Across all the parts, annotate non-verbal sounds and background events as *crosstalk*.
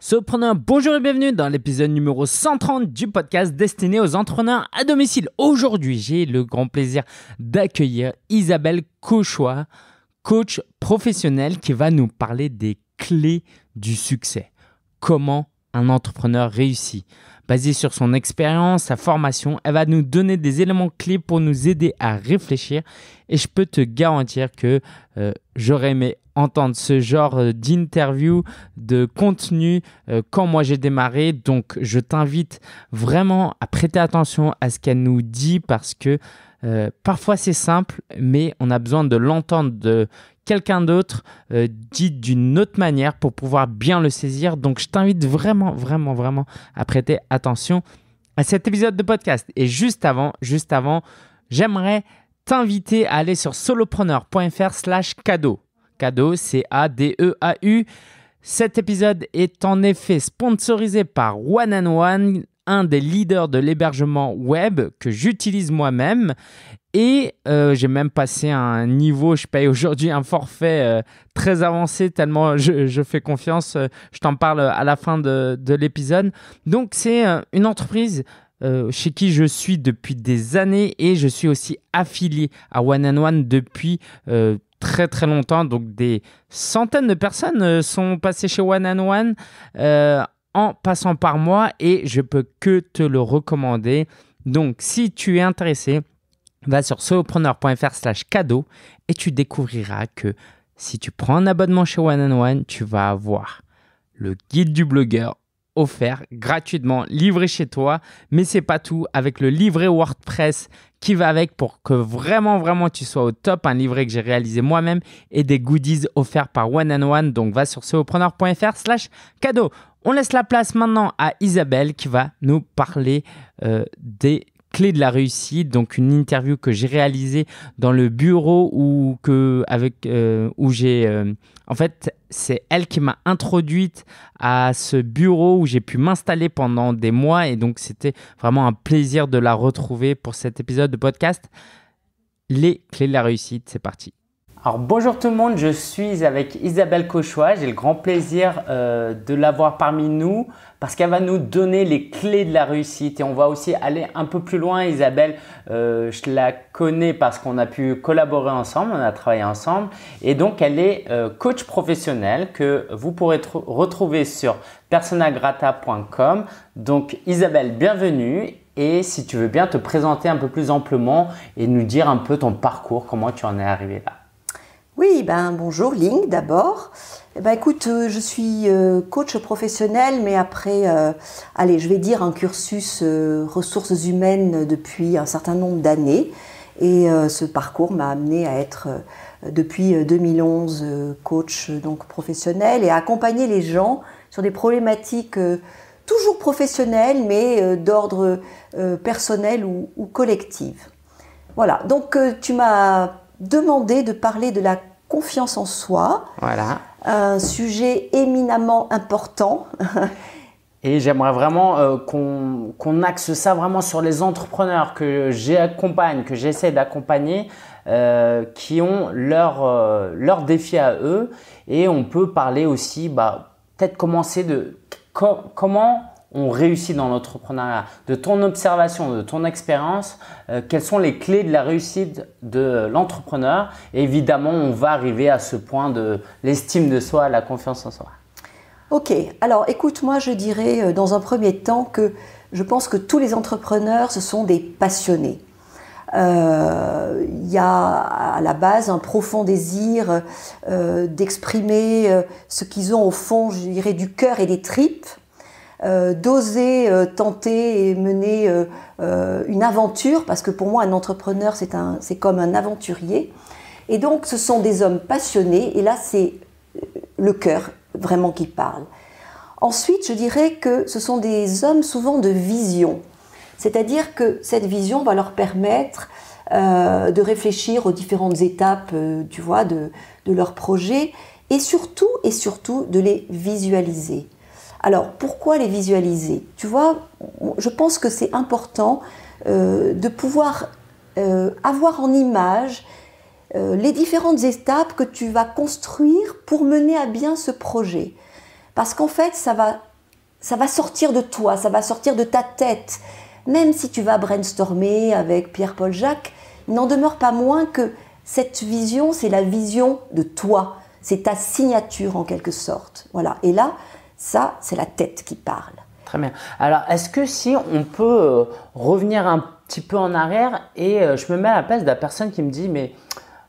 Surpreneur, bonjour et bienvenue dans l'épisode numéro 130 du podcast destiné aux entrepreneurs à domicile. Aujourd'hui, j'ai le grand plaisir d'accueillir Isabelle Cauchois, coach professionnelle, qui va nous parler des clés du succès. Comment un entrepreneur réussit Basé sur son expérience, sa formation, elle va nous donner des éléments clés pour nous aider à réfléchir et je peux te garantir que euh, j'aurais aimé entendre ce genre euh, d'interview, de contenu euh, quand moi j'ai démarré. Donc je t'invite vraiment à prêter attention à ce qu'elle nous dit parce que euh, parfois c'est simple, mais on a besoin de l'entendre de quelqu'un d'autre, dit d'une autre manière pour pouvoir bien le saisir. Donc je t'invite vraiment, vraiment, vraiment à prêter attention à cet épisode de podcast. Et juste avant, juste avant, j'aimerais t'inviter à aller sur solopreneur.fr slash cadeau. Cadeau, C-A-D-E-A-U. Cet épisode est en effet sponsorisé par One and One, un des leaders de l'hébergement web que j'utilise moi-même. Et euh, j'ai même passé un niveau, je paye aujourd'hui un forfait euh, très avancé, tellement je, fais confiance, euh, je t'en parle à la fin de, l'épisode. Donc c'est une entreprise chez qui je suis depuis des années et je suis aussi affilié à One and One depuis très très longtemps. Donc des centaines de personnes euh, sont passées chez One and One euh, en passant par moi et je peux que te le recommander. Donc si tu es intéressé, va sur solopreneur.fr slash cadeau et tu découvriras que si tu prends un abonnement chez One and One, tu vas avoir le guide du blogueur offert gratuitement, livré chez toi. Mais c'est pas tout. Avec le livret WordPress qui va avec pour que vraiment, vraiment tu sois au top. Un livret que j'ai réalisé moi-même et des goodies offerts par One and One. Donc va sur ceopreneur.fr slash cadeau. On laisse la place maintenant à Isabelle qui va nous parler euh, des clés de la réussite, donc une interview que j'ai réalisée dans le bureau où que avec euh, où j'ai euh, en fait c'est elle qui m'a introduite à ce bureau où j'ai pu m'installer pendant des mois et donc c'était vraiment un plaisir de la retrouver pour cet épisode de podcast. Les clés de la réussite, c'est parti. Alors bonjour tout le monde, je suis avec Isabelle Cauchois. J'ai le grand plaisir euh, de l'avoir parmi nous parce qu'elle va nous donner les clés de la réussite et on va aussi aller un peu plus loin. Isabelle, euh, je la connais parce qu'on a pu collaborer ensemble, on a travaillé ensemble et donc elle est euh, coach professionnel que vous pourrez retrouver sur personagrata.com. Donc Isabelle, bienvenue et si tu veux bien te présenter un peu plus amplement et nous dire un peu ton parcours, comment tu en es arrivé là. Oui, ben bonjour Ling d'abord. Eh ben, écoute, euh, je suis euh, coach professionnel, mais après, euh, allez, je vais dire un cursus ressources humaines depuis un certain nombre d'années. Et ce parcours m'a amené à être, depuis 2011, coach donc professionnel et à accompagner les gens sur des problématiques toujours professionnelles, mais d'ordre personnel ou, ou Voilà, donc tu m'as demandé de parler de la confiance en soi. Voilà. Un sujet éminemment important. *laughs* Et j'aimerais vraiment euh, qu'on axe ça vraiment sur les entrepreneurs que j'accompagne, que j'essaie d'accompagner, euh, qui ont leur, euh, leur défi à eux. Et on peut parler aussi, bah, peut-être commencer de comment on réussit dans l'entrepreneuriat. De ton observation, de ton expérience, euh, quelles sont les clés de la réussite de l'entrepreneur Évidemment, on va arriver à ce point de l'estime de soi, la confiance en soi. Ok, alors écoute, moi je dirais euh, dans un premier temps que je pense que tous les entrepreneurs, ce sont des passionnés. Euh, il y a à la base un profond désir d'exprimer ce qu'ils ont au fond, je dirais, du cœur et des tripes. Euh, d'oser euh, tenter et mener euh, une aventure, parce que pour moi un entrepreneur c'est comme un aventurier. Et donc ce sont des hommes passionnés, et là c'est le cœur vraiment qui parle. Ensuite, je dirais que ce sont des hommes souvent de vision, c'est-à-dire que cette vision va leur permettre de réfléchir aux différentes étapes, tu vois, de, de leur projet, et surtout, et surtout de les visualiser. Alors pourquoi les visualiser Tu vois, je pense que c'est important euh, de pouvoir euh, avoir en image euh, les différentes étapes que tu vas construire pour mener à bien ce projet. Parce qu'en fait, ça va, ça va sortir de toi, ça va sortir de ta tête. Même si tu vas brainstormer avec Pierre-Paul Jacques, il n'en demeure pas moins que cette vision, c'est la vision de toi. C'est ta signature en quelque sorte. Voilà. Et là, ça, c'est la tête qui parle. Très bien. Alors, est-ce que si on peut euh, revenir un petit peu en arrière et euh, je me mets à la place de la personne qui me dit, mais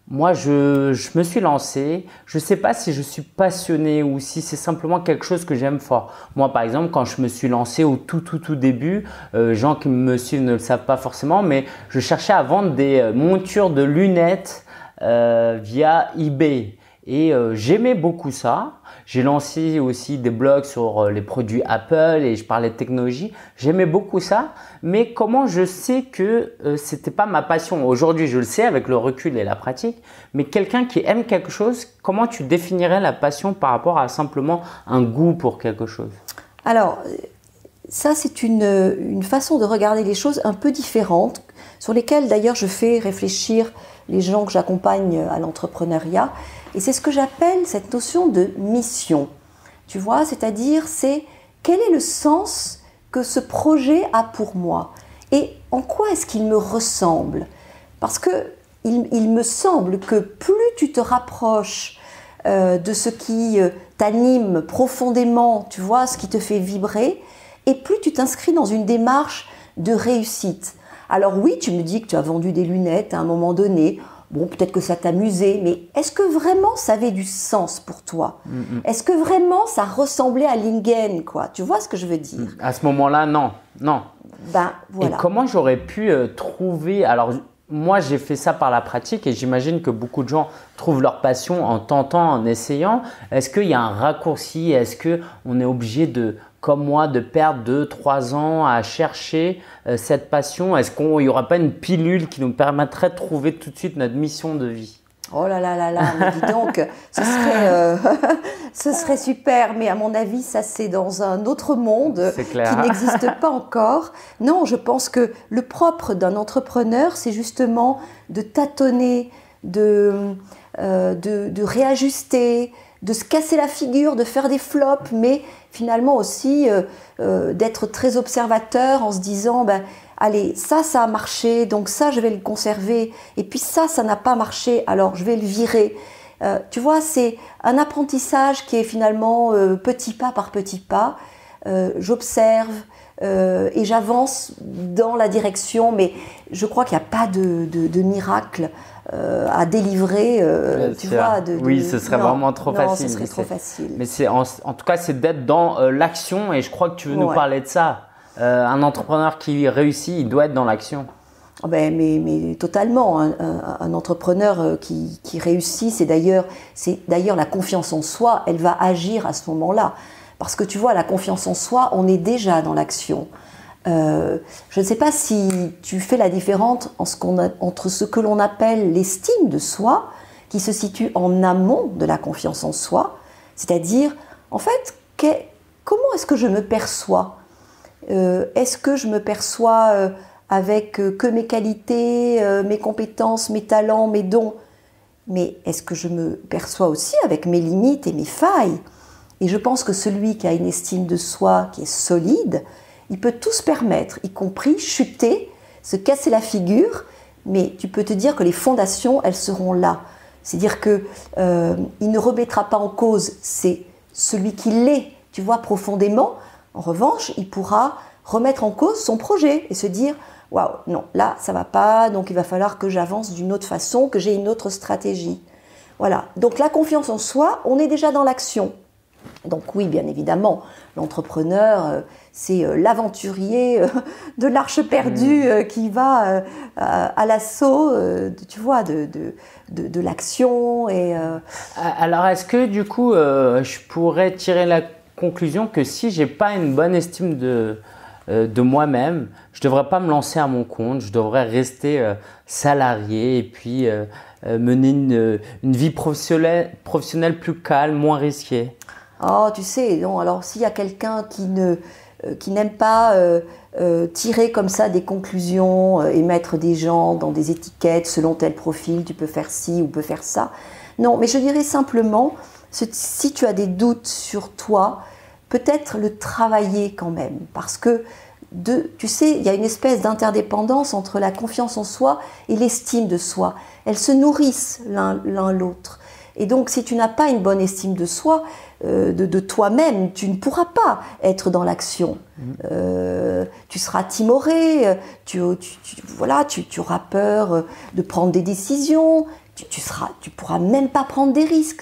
moi, je, me suis lancé, je ne sais pas si je suis passionné ou si c'est simplement quelque chose que j'aime fort. Moi, par exemple, quand je me suis lancé au tout, tout, tout début, euh, gens qui me suivent ne le savent pas forcément, mais je cherchais à vendre des montures de lunettes via eBay. Et euh, j'aimais beaucoup ça. J'ai lancé aussi des blogs sur euh, les produits Apple et je parlais de technologie. J'aimais beaucoup ça. Mais comment je sais que ce euh, c'était pas ma passion Aujourd'hui, je le sais avec le recul et la pratique. Mais quelqu'un qui aime quelque chose, comment tu définirais la passion par rapport à simplement un goût pour quelque chose Alors, ça, c'est une, une, façon de regarder les choses un peu différente, sur lesquelles d'ailleurs je fais réfléchir les gens que j'accompagne à l'entrepreneuriat. Et c'est ce que j'appelle cette notion de mission. Tu vois, c'est-à-dire, c'est quel est le sens que ce projet a pour moi et en quoi est-ce qu'il me ressemble Parce que il, me semble que plus tu te rapproches euh, de ce qui euh, t'anime profondément, tu vois, ce qui te fait vibrer, et plus tu t'inscris dans une démarche de réussite. Alors oui, tu me dis que tu as vendu des lunettes à un moment donné. Bon, peut-être que ça t'amusait, mais est-ce que vraiment ça avait du sens pour toi Est-ce que vraiment ça ressemblait à Lingen, quoi Tu vois ce que je veux dire mm, À ce moment-là, non, non. Ben, voilà. Et comment j'aurais pu euh, trouver Alors, moi, j'ai fait ça par la pratique et j'imagine que beaucoup de gens trouvent leur passion en tentant, en essayant. Est-ce qu'il y a un raccourci Est-ce que on est obligé de comme moi de perdre 2-3 ans à chercher euh, cette passion Est-ce qu'il n'y aura pas une pilule qui nous permettrait de trouver tout de suite notre mission de vie Oh là là là là, dis donc, euh, *laughs* ce serait, super, mais à mon avis, ça c'est dans un autre monde qui n'existe pas encore. Non, je pense que le propre d'un entrepreneur, c'est justement de tâtonner, de, euh, de réajuster, de se casser la figure, de faire des flops, mais finalement aussi euh, euh, d'être très observateur en se disant, ben, allez, ça, ça a marché, donc ça, je vais le conserver, et puis ça, ça n'a pas marché, alors je vais le virer. Euh, tu vois, c'est un apprentissage qui est finalement petit pas par petit pas. J'observe, et j'avance dans la direction, mais je crois qu'il n'y a pas de miracle. Euh, à délivrer, euh, tu vois. De, Oui, ce serait vraiment trop non, facile. Ce serait trop facile. Mais c'est en, tout cas, c'est d'être dans euh, l'action et je crois que tu veux nous parler de ça. un entrepreneur qui réussit, il doit être dans l'action. Oh ben, mais, totalement, hein, un, un entrepreneur qui, qui réussit, c'est d'ailleurs, c'est d'ailleurs la confiance en soi, elle va agir à ce moment-là. Parce que tu vois, la confiance en soi, on est déjà dans l'action. Euh, je ne sais pas si tu fais la différence entre ce que l'on appelle l'estime de soi, qui se situe en amont de la confiance en soi, c'est-à-dire, en fait, comment est-ce que je me perçois euh, Est-ce que je me perçois euh, avec que mes qualités, mes compétences, mes talents, mes dons Mais est-ce que je me perçois aussi avec mes limites et mes failles Et je pense que celui qui a une estime de soi qui est solide, il peut tout se permettre, y compris chuter, se casser la figure, mais tu peux te dire que les fondations, elles seront là. C'est-à-dire que euh, il ne remettra pas en cause, c'est celui qui l'est, tu vois, profondément. En revanche, il pourra remettre en cause son projet et se dire waouh, non, là, ça va pas, donc il va falloir que j'avance d'une autre façon, que j'ai une autre stratégie. Voilà. Donc la confiance en soi, on est déjà dans l'action. Donc oui, bien évidemment, l'entrepreneur, euh, c'est euh, l'aventurier euh, de l'arche perdue mm. qui va à l'assaut, tu vois, de, l'action. Et... Alors est-ce que du coup, je pourrais tirer la conclusion que si je n'ai pas une bonne estime de, moi-même, je ne devrais pas me lancer à mon compte, je devrais rester salarié et puis mener une, vie professionnelle, professionnelle plus calme, moins risquée Oh, tu sais, non, alors s'il y a quelqu'un qui ne euh, qui n'aime pas euh, euh, tirer comme ça des conclusions et mettre des gens dans des étiquettes selon tel profil, tu peux faire ci ou peux faire ça. Non, mais je dirais simplement, si tu as des doutes sur toi, peut-être le travailler quand même, parce que de, tu sais, il y a une espèce d'interdépendance entre la confiance en soi et l'estime de soi. Elles se nourrissent l'un l'autre. Et donc, si tu n'as pas une bonne estime de soi, euh, de, toi-même, tu ne pourras pas être dans l'action. Mm. Euh, tu seras timoré, euh, tu, voilà, tu, auras peur de prendre des décisions, tu, tu seras, tu pourras même pas prendre des risques.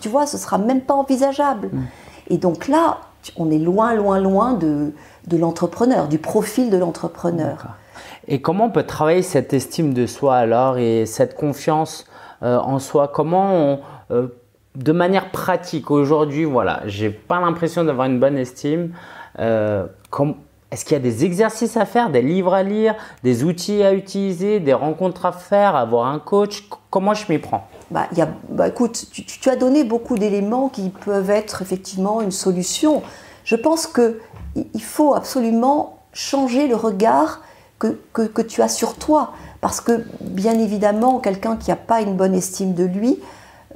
Tu vois, ce sera même pas envisageable. Mm. Et donc là, on est loin, loin, loin de, de l'entrepreneur, du profil de l'entrepreneur. Et comment on peut travailler cette estime de soi alors et cette confiance en soi Comment on de manière pratique, aujourd'hui, voilà, j'ai pas l'impression d'avoir une bonne estime. Euh, est-ce qu'il y a des exercices à faire, des livres à lire, des outils à utiliser, des rencontres à faire, avoir un coach Comment je m'y prends bah, y a, bah, Écoute, tu, as donné beaucoup d'éléments qui peuvent être effectivement une solution. Je pense qu'il faut absolument changer le regard que, que, tu as sur toi. Parce que, bien évidemment, quelqu'un qui n'a pas une bonne estime de lui,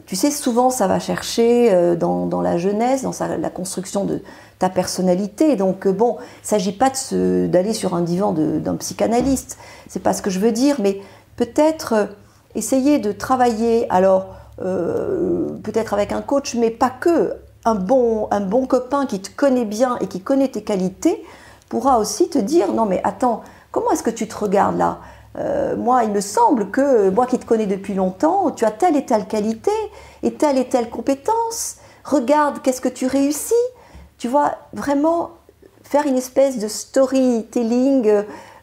tu sais, souvent ça va chercher euh, dans, la jeunesse, dans la construction de ta personnalité. Donc euh, bon, il ne s'agit pas d'aller sur un divan d'un psychanalyste, c'est pas ce que je veux dire, mais peut-être euh, essayer de travailler, alors peut-être avec un coach, mais pas que, un bon copain qui te connaît bien et qui connaît tes qualités pourra aussi te dire, non mais attends, comment est-ce que tu te regardes là euh, moi, il me semble que moi qui te connais depuis longtemps, tu as telle et telle qualité et telle et telle compétence. Regarde, qu'est-ce que tu réussis Tu vois, vraiment faire une espèce de storytelling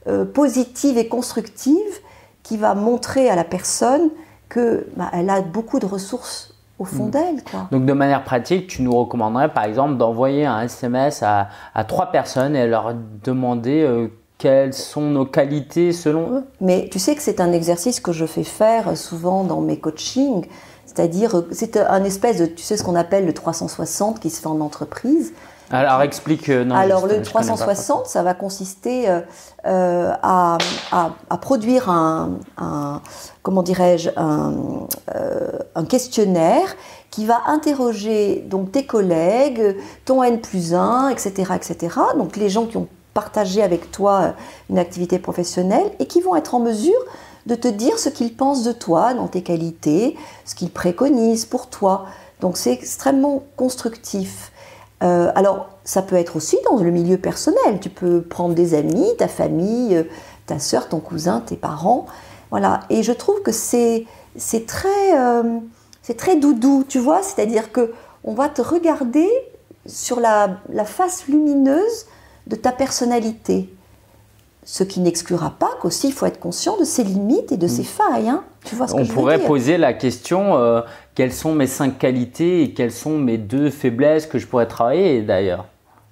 euh, positive et constructive qui va montrer à la personne que bah, elle a beaucoup de ressources au fond mm. d'elle. Donc de manière pratique, tu nous recommanderais par exemple d'envoyer un SMS à, trois personnes et leur demander euh, quelles sont nos qualités selon eux. Mais tu sais que c'est un exercice que je fais faire souvent dans mes coachings, c'est-à-dire c'est un espèce de, tu sais ce qu'on appelle le 360 qui se fait en entreprise. Alors explique. Euh, alors le 360, ça va consister euh, euh, à, produire un, comment dirais-je, un, questionnaire qui va interroger donc tes collègues, ton N plus 1, etc., etc. Donc les gens qui ont partager avec toi euh, une activité professionnelle et qui vont être en mesure de te dire ce qu'ils pensent de toi, dans tes qualités, ce qu'ils préconisent pour toi. Donc c'est extrêmement constructif. Euh, alors ça peut être aussi dans le milieu personnel. Tu peux prendre des amis, ta famille, euh, ta soeur, ton cousin, tes parents. Voilà. Et je trouve que c'est très, très doudou, tu vois. C'est-à-dire que on va te regarder sur la face lumineuse de ta personnalité. Ce qui n'exclura pas qu'aussi il faut être conscient de ses limites et de ses mm. failles. Hein. Tu vois On pourrait poser la question euh, quelles sont mes cinq qualités et quelles sont mes deux faiblesses que je pourrais travailler d'ailleurs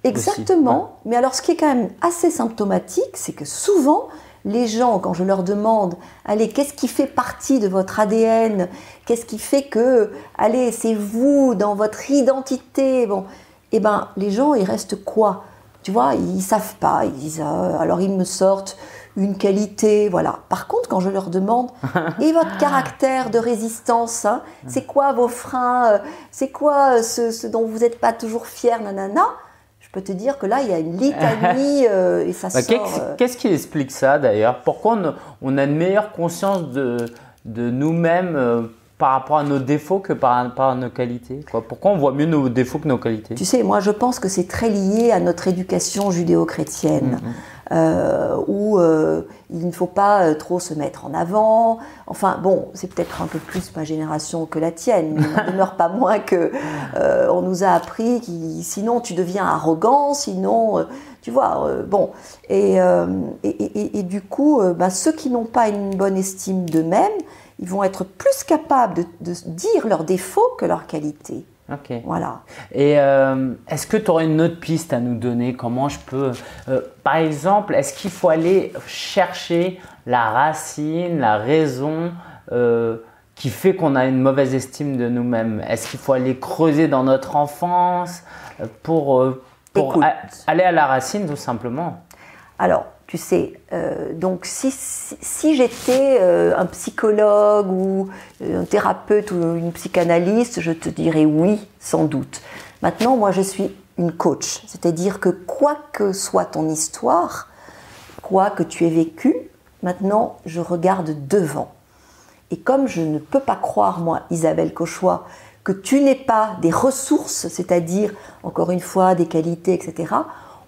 Exactement. Hein. Mais alors, ce qui est quand même assez symptomatique, c'est que souvent, les gens, quand je leur demande, allez, qu'est-ce qui fait partie de votre ADN Qu'est-ce qui fait que, allez, c'est vous, dans votre identité Bon, eh ben, les gens, ils restent quoi tu vois, ils savent pas, ils disent euh, alors ils me sortent une qualité, voilà. Par contre, quand je leur demande *laughs* et votre caractère de résistance, hein, c'est quoi vos freins, euh, c'est quoi euh, ce, dont vous n'êtes pas toujours fier, nanana. Je peux te dire que là, il y a une litanie *laughs* et ça bah, sort. Qu'est-ce qui explique ça d'ailleurs Pourquoi on, a une meilleure conscience de, nous-mêmes par rapport à nos défauts que par, rapport à nos qualités Pourquoi on voit mieux nos défauts que nos qualités Tu sais, moi je pense que c'est très lié à notre éducation judéo-chrétienne. Mm-hmm. Euh, où euh, il ne faut pas euh, trop se mettre en avant. Enfin bon, c'est peut-être un peu plus ma génération que la tienne, mais il demeure pas moins que on nous a appris que sinon tu deviens arrogant, sinon tu vois, bon. Et, du coup, bah, ceux qui n'ont pas une bonne estime d'eux-mêmes, ils vont être plus capables de, dire leurs défauts que leurs qualités. Ok. Voilà. Et euh, est-ce que tu aurais une autre piste à nous donner Comment je peux. Euh, par exemple, est-ce qu'il faut aller chercher la racine, la raison euh, qui fait qu'on a une mauvaise estime de nous-mêmes Est-ce qu'il faut aller creuser dans notre enfance pour, aller à la racine tout simplement Alors, tu sais, euh, donc si, j'étais euh, un psychologue ou euh, un thérapeute ou une psychanalyste, je te dirais oui, sans doute. Maintenant, moi, je suis une coach, c'est-à-dire que quoi que soit ton histoire, quoi que tu aies vécu, maintenant, je regarde devant. Et comme je ne peux pas croire, moi, Isabelle Cauchois, que tu n'es pas des ressources, c'est-à-dire, encore une fois, des qualités, etc.,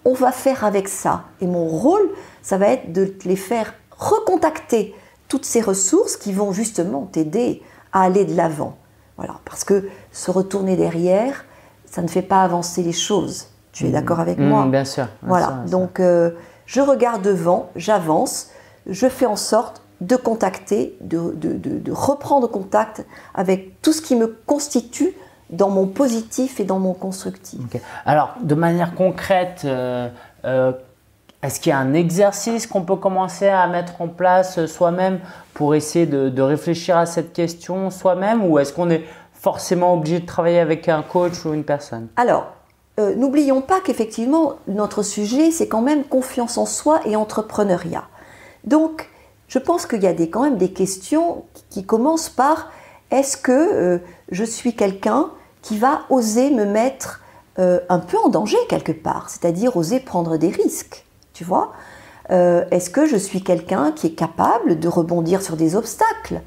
on va faire avec ça. Et mon rôle, ça va être de les faire recontacter toutes ces ressources qui vont justement t'aider à aller de l'avant. Voilà, parce que se retourner derrière, ça ne fait pas avancer les choses. Tu es mm. d'accord avec mm, moi Bien sûr. voilà, donc euh, je regarde devant, j'avance, je fais en sorte de contacter, de, reprendre contact avec tout ce qui me constitue dans mon positif et dans mon constructif. Alors, de manière concrète, euh, euh, est-ce qu'il y a un exercice qu'on peut commencer à mettre en place soi-même pour essayer de, réfléchir à cette question soi-même ou est-ce qu'on est forcément obligé de travailler avec un coach ou une personne Alors, euh, n'oublions pas qu'effectivement, notre sujet, c'est quand même confiance en soi et entrepreneuriat. Donc, je pense qu'il y a des, quand même des questions qui, commencent par est-ce que euh, je suis quelqu'un qui va oser me mettre euh, un peu en danger quelque part, c'est-à-dire oser prendre des risques tu vois euh, Est-ce que je suis quelqu'un qui est capable de rebondir sur des obstacles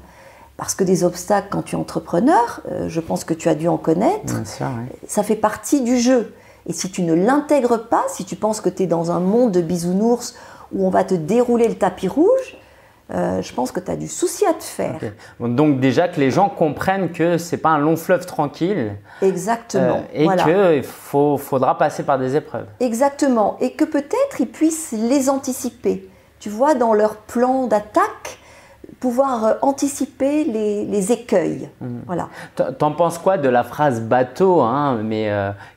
Parce que des obstacles, quand tu es entrepreneur, euh, je pense que tu as dû en connaître, ça fait partie du jeu. Et si tu ne l'intègres pas, si tu penses que tu es dans un monde de bisounours où on va te dérouler le tapis rouge, euh, je pense que tu as du souci à te faire. Donc déjà que les gens comprennent que c'est pas un long fleuve tranquille. Exactement. Euh, et qu'il faudra passer par des épreuves. Exactement. Et que peut-être ils puissent les anticiper. Tu vois, dans leur plan d'attaque, pouvoir euh, anticiper les, écueils. Mmh. Voilà. T'en penses quoi de la phrase bateau, hein, mais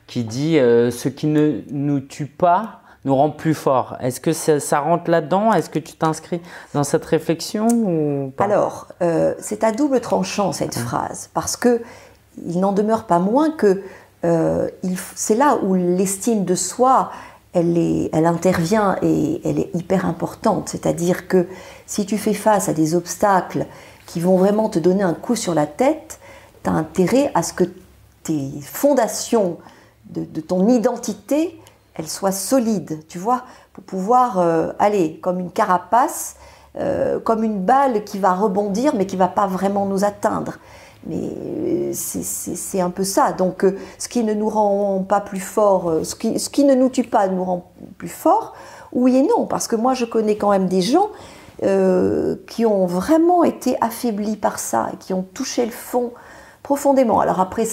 qui dit ce qui ne nous tue pas nous rend plus forts. Est-ce que ça, rentre là-dedans Est-ce que tu t'inscris dans cette réflexion Alors, euh, c'est à double tranchant cette phrase, parce que il n'en demeure pas moins que euh, c'est là où l'estime de soi, elle, intervient et elle est hyper importante. C'est-à-dire que si tu fais face à des obstacles qui vont vraiment te donner un coup sur la tête, tu as intérêt à ce que tes fondations de ton identité elle soit solide, tu vois, pour pouvoir euh, aller comme une carapace, euh, comme une balle qui va rebondir mais qui va pas vraiment nous atteindre. Mais euh, c'est un peu ça. Donc, ce qui ne nous rend pas plus fort, ce qui, ne nous tue pas nous rend plus fort, oui et non. Parce que moi, je connais quand même des gens qui ont vraiment été affaiblis par ça, et qui ont touché le fond profondément. Alors après,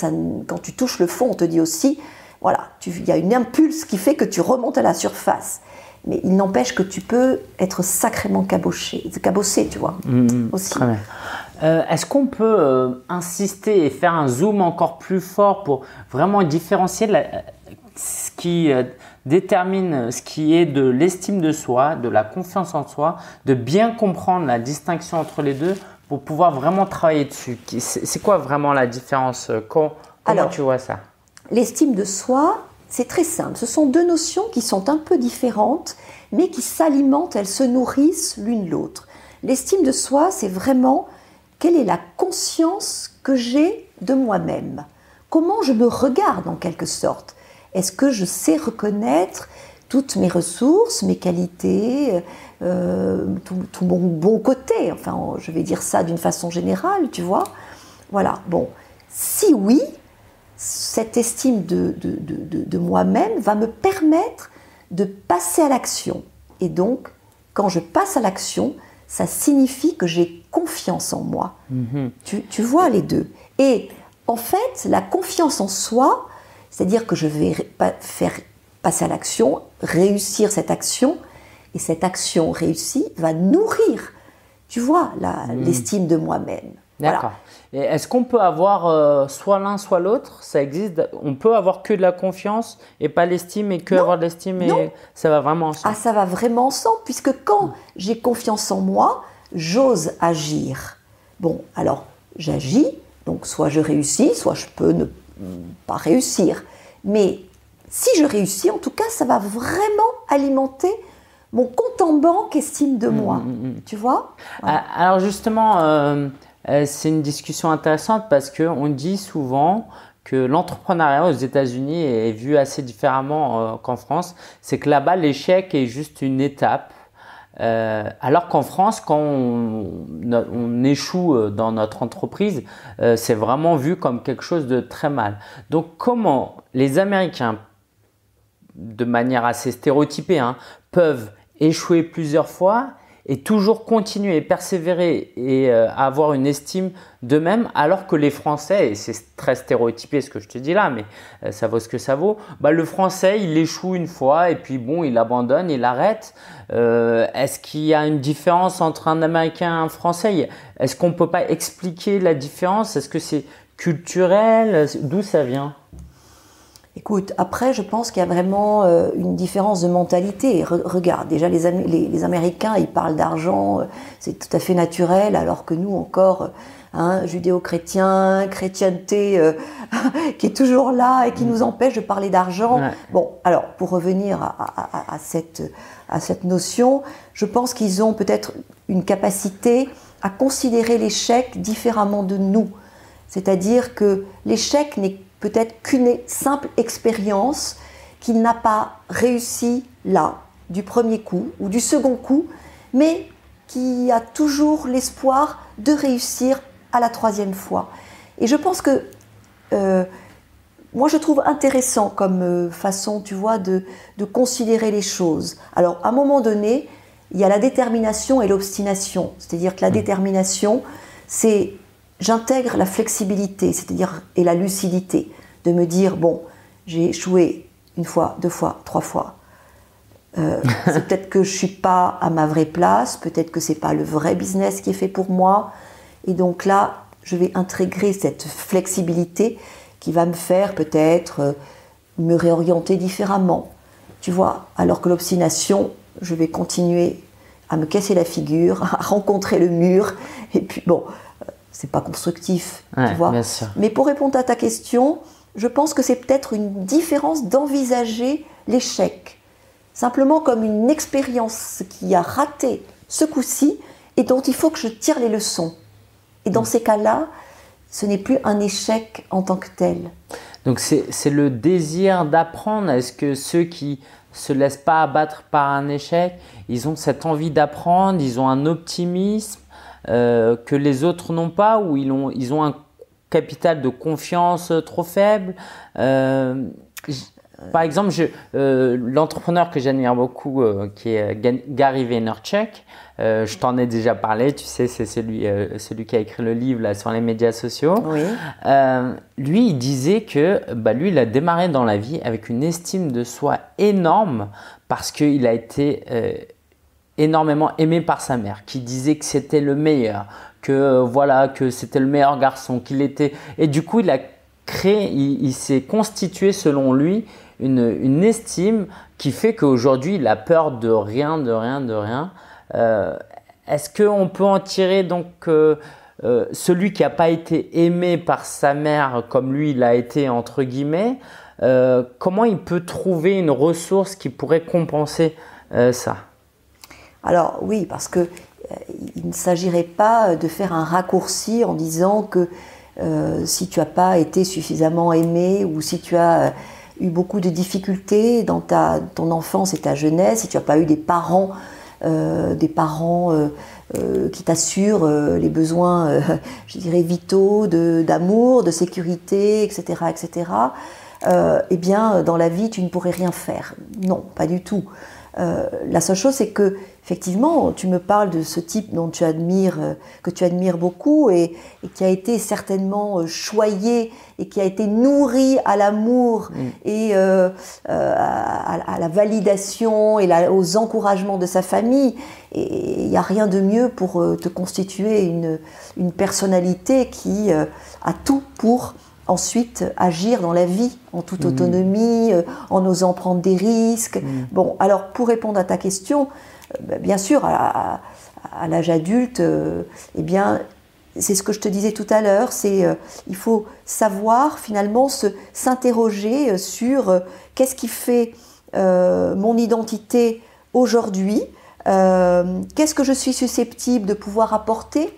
quand tu touches le fond, on te dit aussi, voilà, il y a une impulse qui fait que tu remontes à la surface. Mais il n'empêche que tu peux être sacrément caboché, cabossé, tu vois. Mm, mm, aussi. Euh, est-ce qu'on peut euh, insister et faire un zoom encore plus fort pour vraiment différencier ce qui euh, détermine ce qui est de l'estime de soi, de la confiance en soi, de bien comprendre la distinction entre les deux pour pouvoir vraiment travailler dessus C'est quoi vraiment la différence Quand, Comment tu vois ça L'estime de soi, c'est très simple. Ce sont deux notions qui sont un peu différentes, mais qui s'alimentent, elles se nourrissent l'une l'autre. L'estime de soi, c'est vraiment quelle est la conscience que j'ai de moi-même. Comment je me regarde en quelque sorte. Est-ce que je sais reconnaître toutes mes ressources, mes qualités, euh, tout, tout, mon bon côté, enfin je vais dire ça d'une façon générale, tu vois. Voilà, bon, si oui, cette estime de, de, de, moi-même va me permettre de passer à l'action. Et donc, quand je passe à l'action, ça signifie que j'ai confiance en moi. Mm-hmm. Tu, vois les deux. Et en fait, la confiance en soi, c'est-à-dire que je vais faire passer à l'action, réussir cette action, et cette action réussie va nourrir, tu vois, mm-hmm. l'estime de moi-même. Voilà. Est-ce qu'on peut avoir euh, soit l'un, soit l'autre Ça existe On peut avoir que de la confiance et pas l'estime et que avoir de l'estime et ça va vraiment ensemble. Ah, ça va vraiment ensemble puisque quand hmm. j'ai confiance en moi, j'ose agir. Bon, alors j'agis, donc soit je réussis, soit je peux ne pas réussir. Mais si je réussis, en tout cas, ça va vraiment alimenter mon compte en banque estime de hmm, moi. Hmm, tu vois ah, Alors justement, euh, euh, c'est une discussion intéressante parce qu'on dit souvent que l'entrepreneuriat aux États-Unis est vu assez différemment euh, qu'en France. C'est que là-bas, l'échec est juste une étape. Euh, alors qu'en France, quand on, échoue dans notre entreprise, c'est vraiment vu comme quelque chose de très mal. Donc comment les Américains, de manière assez stéréotypée, hein, peuvent échouer plusieurs fois et toujours continuer persévérer et euh, avoir une estime d'eux-mêmes, alors que les Français, et c'est très stéréotypé ce que je te dis là, mais euh, ça vaut ce que ça vaut, bah, le Français, il échoue une fois et puis bon, il abandonne, il arrête. Euh, est-ce qu'il y a une différence entre un Américain et un Français Est-ce qu'on ne peut pas expliquer la différence Est-ce que c'est culturel D'où ça vient Écoute, après, je pense qu'il y a vraiment euh, une différence de mentalité. regarde, déjà, les, les, Américains, ils parlent d'argent, euh, c'est tout à fait naturel, alors que nous, encore, euh, hein, judéo-chrétiens, chrétienté, *laughs* qui est toujours là et qui mm. nous empêche de parler d'argent. Bon, alors, pour revenir à, à, cette, à cette notion, je pense qu'ils ont peut-être une capacité à considérer l'échec différemment de nous. C'est-à-dire que l'échec n'est peut-être qu'une simple expérience qui n'a pas réussi là, du premier coup ou du second coup, mais qui a toujours l'espoir de réussir à la troisième fois. Et je pense que euh, moi je trouve intéressant comme euh, façon, tu vois, de, de, considérer les choses. Alors à un moment donné, il y a la détermination et l'obstination. C'est-à-dire que la mm. détermination, c'est J'intègre la flexibilité, c'est-à-dire et la lucidité, de me dire bon, j'ai échoué une fois, deux fois, trois fois. Euh, *laughs* c'est peut-être que je suis pas à ma vraie place, peut-être que c'est pas le vrai business qui est fait pour moi. Et donc là, je vais intégrer cette flexibilité qui va me faire peut-être euh, me réorienter différemment. Tu vois, alors que l'obstination, je vais continuer à me casser la figure, *laughs* à rencontrer le mur. Et puis bon, c'est pas constructif, tu vois. Mais pour répondre à ta question, je pense que c'est peut-être une différence d'envisager l'échec simplement comme une expérience qui a raté ce coup-ci et dont il faut que je tire les leçons. Et dans mm. ces cas-là, ce n'est plus un échec en tant que tel. Donc c'est le désir d'apprendre. Est-ce que ceux qui se laissent pas abattre par un échec, ils ont cette envie d'apprendre, ils ont un optimisme euh, que les autres n'ont pas, ou ils ont, ils ont un capital de confiance euh, trop faible. Euh, par exemple, l'entrepreneur que j'admire beaucoup, qui est Gary Vaynerchuk, je t'en ai déjà parlé, tu sais, c'est celui, celui qui a écrit le livre là, sur les médias sociaux. Oui. lui, il disait que bah, lui, il a démarré dans la vie avec une estime de soi énorme parce qu'il a été énormément aimé par sa mère, qui disait que c'était le meilleur, que euh, voilà, que c'était le meilleur garçon, qu'il était. Et du coup, il a créé, il, s'est constitué selon lui une, une estime qui fait qu'aujourd'hui, il a peur de rien, de rien, de rien. Euh, est-ce qu'on peut en tirer donc euh, celui qui n'a pas été aimé par sa mère comme lui l'a été entre guillemets, comment il peut trouver une ressource qui pourrait compenser ça alors oui, parce que euh, il ne s'agirait pas de faire un raccourci en disant que euh, si tu n'as pas été suffisamment aimé ou si tu as euh, eu beaucoup de difficultés dans ta, ton enfance et ta jeunesse, si tu n'as pas eu des parents, des parents qui t'assurent les besoins, dirais, vitaux d'amour, de, de, sécurité, etc., etc., eh bien, dans la vie, tu ne pourrais rien faire. Non, pas du tout. Euh, la seule chose, c'est que, effectivement, tu me parles de ce type dont tu admires, euh, que tu admires beaucoup et, qui a été certainement euh, choyé et qui a été nourri à l'amour mm. et à, la validation et aux encouragements de sa famille. Et il n'y a rien de mieux pour te constituer une personnalité qui a tout pour ensuite euh, agir dans la vie en toute mm. autonomie, euh, en osant prendre des risques. Mm. Bon, alors pour répondre à ta question, euh, bah, bien sûr, à, l'âge adulte, eh bien, c'est ce que je te disais tout à l'heure, c'est il faut savoir finalement se s'interroger sur qu'est-ce qui fait mon identité aujourd'hui, qu'est-ce que je suis susceptible de pouvoir apporter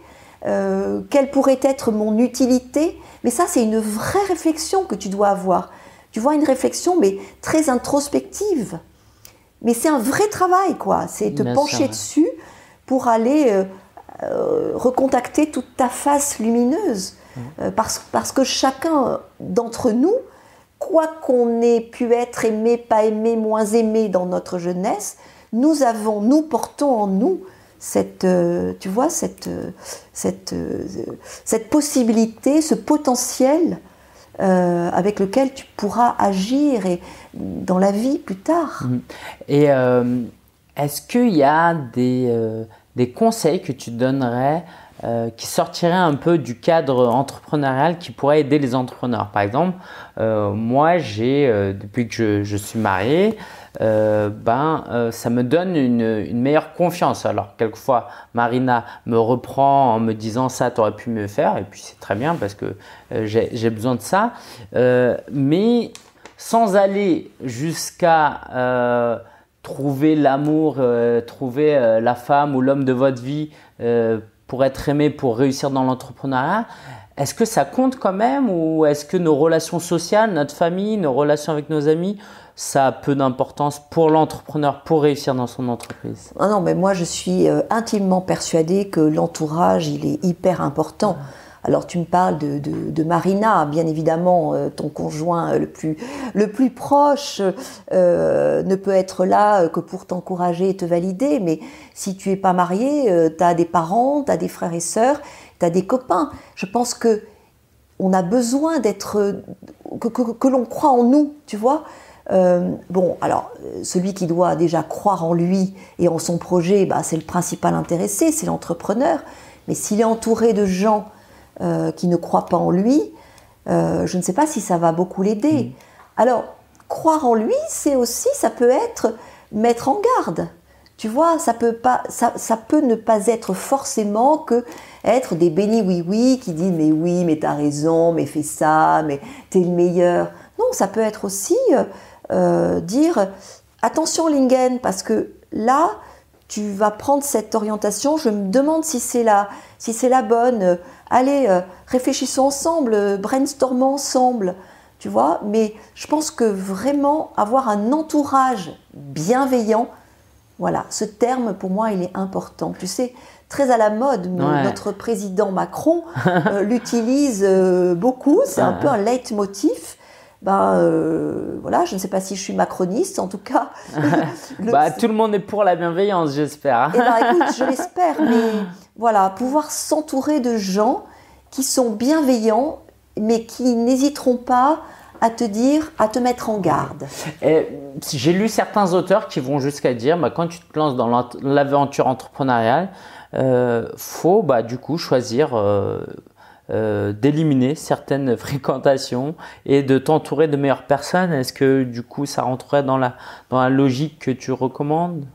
euh, quelle pourrait être mon utilité Mais ça, c'est une vraie réflexion que tu dois avoir. Tu vois, une réflexion, mais très introspective. Mais c'est un vrai travail, quoi. C'est te pencher dessus pour aller euh, euh, recontacter toute ta face lumineuse. Mmh. parce, parce que chacun d'entre nous, quoi qu'on ait pu être aimé, pas aimé, moins aimé dans notre jeunesse, nous avons, nous portons en nous cette, euh, tu vois, cette, euh, cette, euh, cette possibilité, ce potentiel avec lequel tu pourras agir dans la vie plus tard. Mm. Et est-ce qu'il y a des, des, conseils que tu donnerais qui sortiraient un peu du cadre entrepreneurial qui pourraient aider les entrepreneurs Par exemple, moi, j'ai, depuis que je, je suis marié, euh, ben, euh, ça me donne une, meilleure confiance. Alors, quelquefois, Marina me reprend en me disant ça, tu aurais pu mieux faire, et puis c'est très bien parce que euh, j'ai besoin de ça. mais sans aller jusqu'à trouver l'amour, trouver la femme ou l'homme de votre vie pour être aimé, pour réussir dans l'entrepreneuriat, est-ce que ça compte quand même ou est-ce que nos relations sociales, notre famille, nos relations avec nos amis ça a peu d'importance pour l'entrepreneur pour réussir dans son entreprise ah Non, mais moi je suis euh, intimement persuadée que l'entourage, il est hyper important. Alors tu me parles de, de, Marina, bien évidemment, euh, ton conjoint euh, le plus, le plus proche ne peut être là que pour t'encourager et te valider, mais si tu es pas marié, tu as des parents, tu as des frères et sœurs, tu as des copains. Je pense que on a besoin d'être... que, que l'on croit en nous, tu vois euh, bon, alors, euh, celui qui doit déjà croire en lui et en son projet, bah, c'est le principal intéressé, c'est l'entrepreneur. Mais s'il est entouré de gens euh, qui ne croient pas en lui, je ne sais pas si ça va beaucoup l'aider. Mm. Alors, croire en lui, c'est aussi, ça peut être mettre en garde. Tu vois, ça peut, ça, peut ne pas être forcément que être des bénis oui-oui qui disent mais oui, mais t'as raison, mais fais ça, mais t'es le meilleur. Non, ça peut être aussi euh, dire attention Lingen, parce que là, tu vas prendre cette orientation, je me demande si c'est la, si c'est la bonne. Allez, euh, réfléchissons ensemble, euh, brainstormons ensemble, tu vois. Mais je pense que vraiment avoir un entourage bienveillant, voilà, ce terme pour moi, il est important. Tu sais, très à la mode, notre président Macron *laughs* l'utilise beaucoup, c'est un ah. peu un leitmotiv bah euh, voilà, je ne sais pas si je suis macroniste, en tout cas. *laughs* Bah, tout le monde est pour la bienveillance, j'espère. Hein. Eh ben, *laughs* écoute, je l'espère, mais voilà, pouvoir s'entourer de gens qui sont bienveillants, mais qui n'hésiteront pas à te dire, à te mettre en garde. J'ai lu certains auteurs qui vont jusqu'à dire, bah, quand tu te lances dans l'aventure entrepreneuriale, euh, faut bah, du coup choisir euh, euh, d'éliminer certaines *laughs* fréquentations et de t'entourer de meilleures personnes Est-ce que du coup ça rentrerait dans la, logique que tu recommandes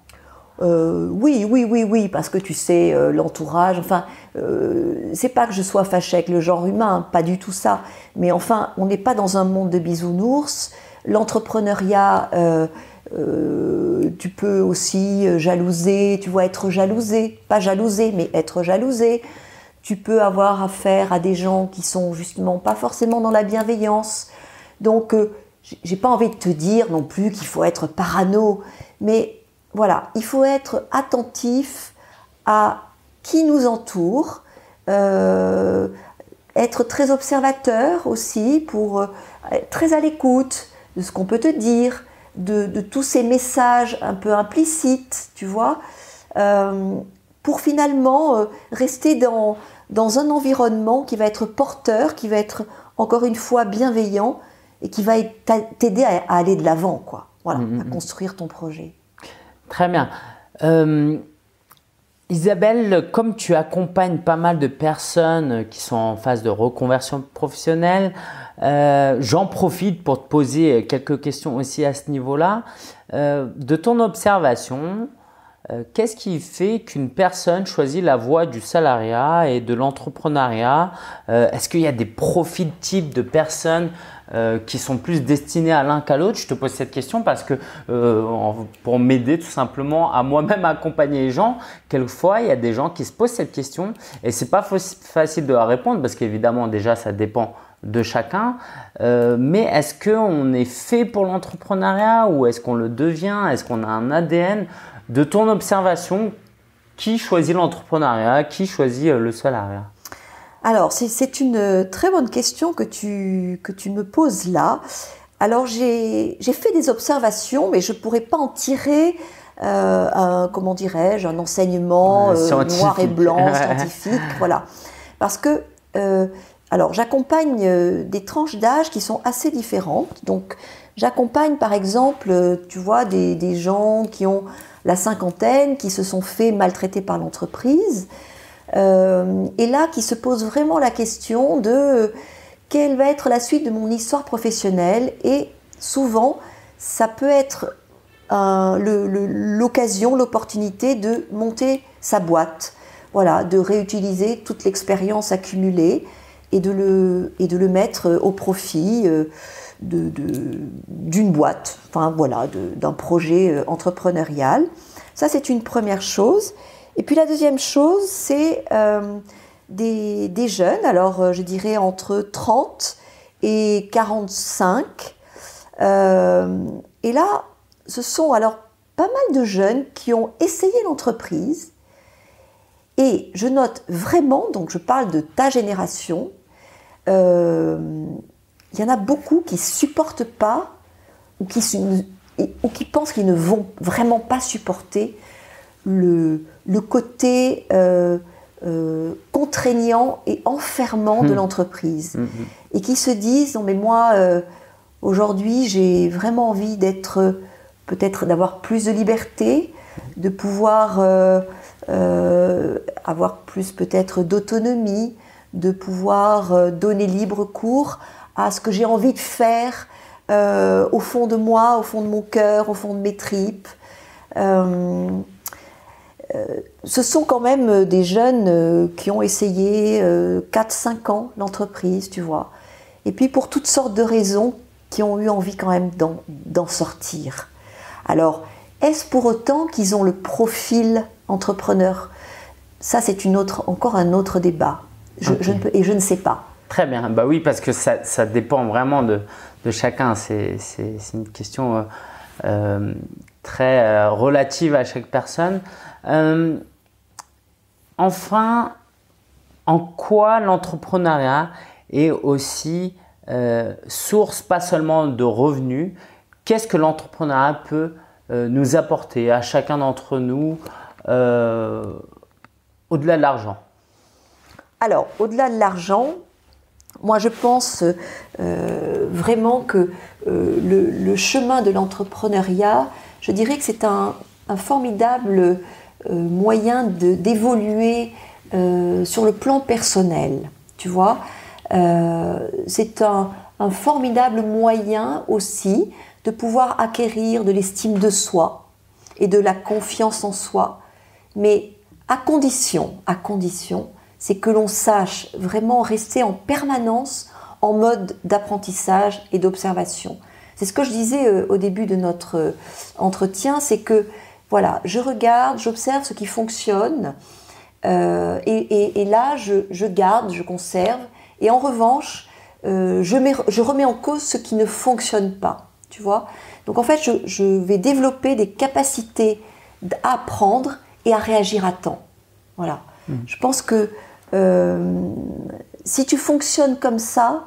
euh, oui, oui, oui, oui, parce que tu sais, euh, l'entourage, enfin, c'est pas que je sois fâchée avec le genre humain, hein, pas du tout ça, mais enfin, on n'est pas dans un monde de bisounours. L'entrepreneuriat, tu peux aussi jalouser, tu vois, être jalousé, pas jalousé, mais être jalousé tu peux avoir affaire à des gens qui sont justement pas forcément dans la bienveillance. Donc, euh, j'ai pas envie de te dire non plus qu'il faut être parano, mais voilà, il faut être attentif à qui nous entoure, euh, être très observateur aussi pour euh, être très à l'écoute de ce qu'on peut te dire, de, de, tous ces messages un peu implicites, tu vois, pour finalement rester dans, dans un environnement qui va être porteur, qui va être encore une fois bienveillant et qui va t'aider à, aller de l'avant, quoi. Voilà, mm, mm, à mm. construire ton projet. Très bien. Euh, Isabelle, comme tu accompagnes pas mal de personnes qui sont en phase de reconversion professionnelle, euh, j'en profite pour te poser quelques questions aussi à ce niveau-là. Euh, de ton observation, euh, qu'est-ce qui fait qu'une personne choisit la voie du salariat et de l'entrepreneuriat euh, Est-ce qu'il y a des profils types de personnes euh, qui sont plus destinées à l'un qu'à l'autre Je te pose cette question parce que pour m'aider tout simplement à moi-même accompagner les gens, quelquefois il y a des gens qui se posent cette question et c'est pas facile de la répondre parce qu'évidemment déjà ça dépend de chacun. mais est-ce qu'on est fait pour l'entrepreneuriat ou est-ce qu'on le devient Est-ce qu'on a un ADN de ton observation, qui choisit l'entrepreneuriat Qui choisit euh, le salariat Alors, c'est une euh, très bonne question que tu, que tu me poses là. Alors, j'ai fait des observations, mais je ne pourrais pas en tirer euh, un, comment dirais-je, un enseignement noir et blanc, *laughs* scientifique, voilà. Parce que, alors, j'accompagne des tranches d'âge qui sont assez différentes. Donc, J'accompagne par exemple, euh, tu vois, des, gens qui ont la cinquantaine, qui se sont fait maltraiter par l'entreprise, euh, et là qui se posent vraiment la question de euh, quelle va être la suite de mon histoire professionnelle. Et souvent, ça peut être l'occasion, l'opportunité de monter sa boîte, voilà, de réutiliser toute l'expérience accumulée et de, le, et de le mettre au profit d'une boîte, enfin voilà, d'un projet euh, entrepreneurial. Ça, c'est une première chose. Et puis la deuxième chose, c'est euh, des, des, jeunes, alors euh, je dirais entre 30 et 45. et là, ce sont alors pas mal de jeunes qui ont essayé l'entreprise. Et je note vraiment, donc je parle de ta génération, euh, il y en a beaucoup qui supportent pas ou qui, ou qui pensent qu'ils ne vont vraiment pas supporter le, le côté euh, euh, contraignant et enfermant de hmm. l'entreprise. Hmm, hmm. Et qui se disent, non mais moi, euh, aujourd'hui, j'ai vraiment envie d'être, peut-être d'avoir plus de liberté, de pouvoir avoir plus peut-être d'autonomie, de pouvoir donner libre cours à ce que j'ai envie de faire euh, au fond de moi, au fond de mon cœur, au fond de mes tripes. Euh, euh, ce sont quand même des jeunes qui ont essayé 4-5 ans l'entreprise, tu vois. Et puis pour toutes sortes de raisons, qui ont eu envie quand même d'en sortir. Alors, est-ce pour autant qu'ils ont le profil entrepreneur Ça, c'est une autre, encore un autre débat. et je ne sais pas. Très bien, bah oui, parce que ça, dépend vraiment de, chacun. C'est une question euh, euh, très euh, relative à chaque personne. enfin, en quoi l'entrepreneuriat est aussi source pas seulement de revenus, qu'est-ce que l'entrepreneuriat peut nous apporter à chacun d'entre nous au-delà de l'argent Alors, au-delà de l'argent, moi, je pense euh, vraiment que euh, le, chemin de l'entrepreneuriat, je dirais que c'est un, formidable euh, moyen d'évoluer sur le plan personnel. Tu vois, c'est un, formidable moyen aussi de pouvoir acquérir de l'estime de soi et de la confiance en soi, mais à condition, à condition c'est que l'on sache vraiment rester en permanence en mode d'apprentissage et d'observation. C'est ce que je disais euh, au début de notre euh, entretien, c'est que voilà, je regarde, j'observe ce qui fonctionne, euh, et, là, je, garde, je conserve, et en revanche, je, mets, je, remets en cause ce qui ne fonctionne pas, tu vois. Donc en fait, je, vais développer des capacités à apprendre et à réagir à temps. Voilà. Mmh. Je pense que euh, si tu fonctionnes comme ça,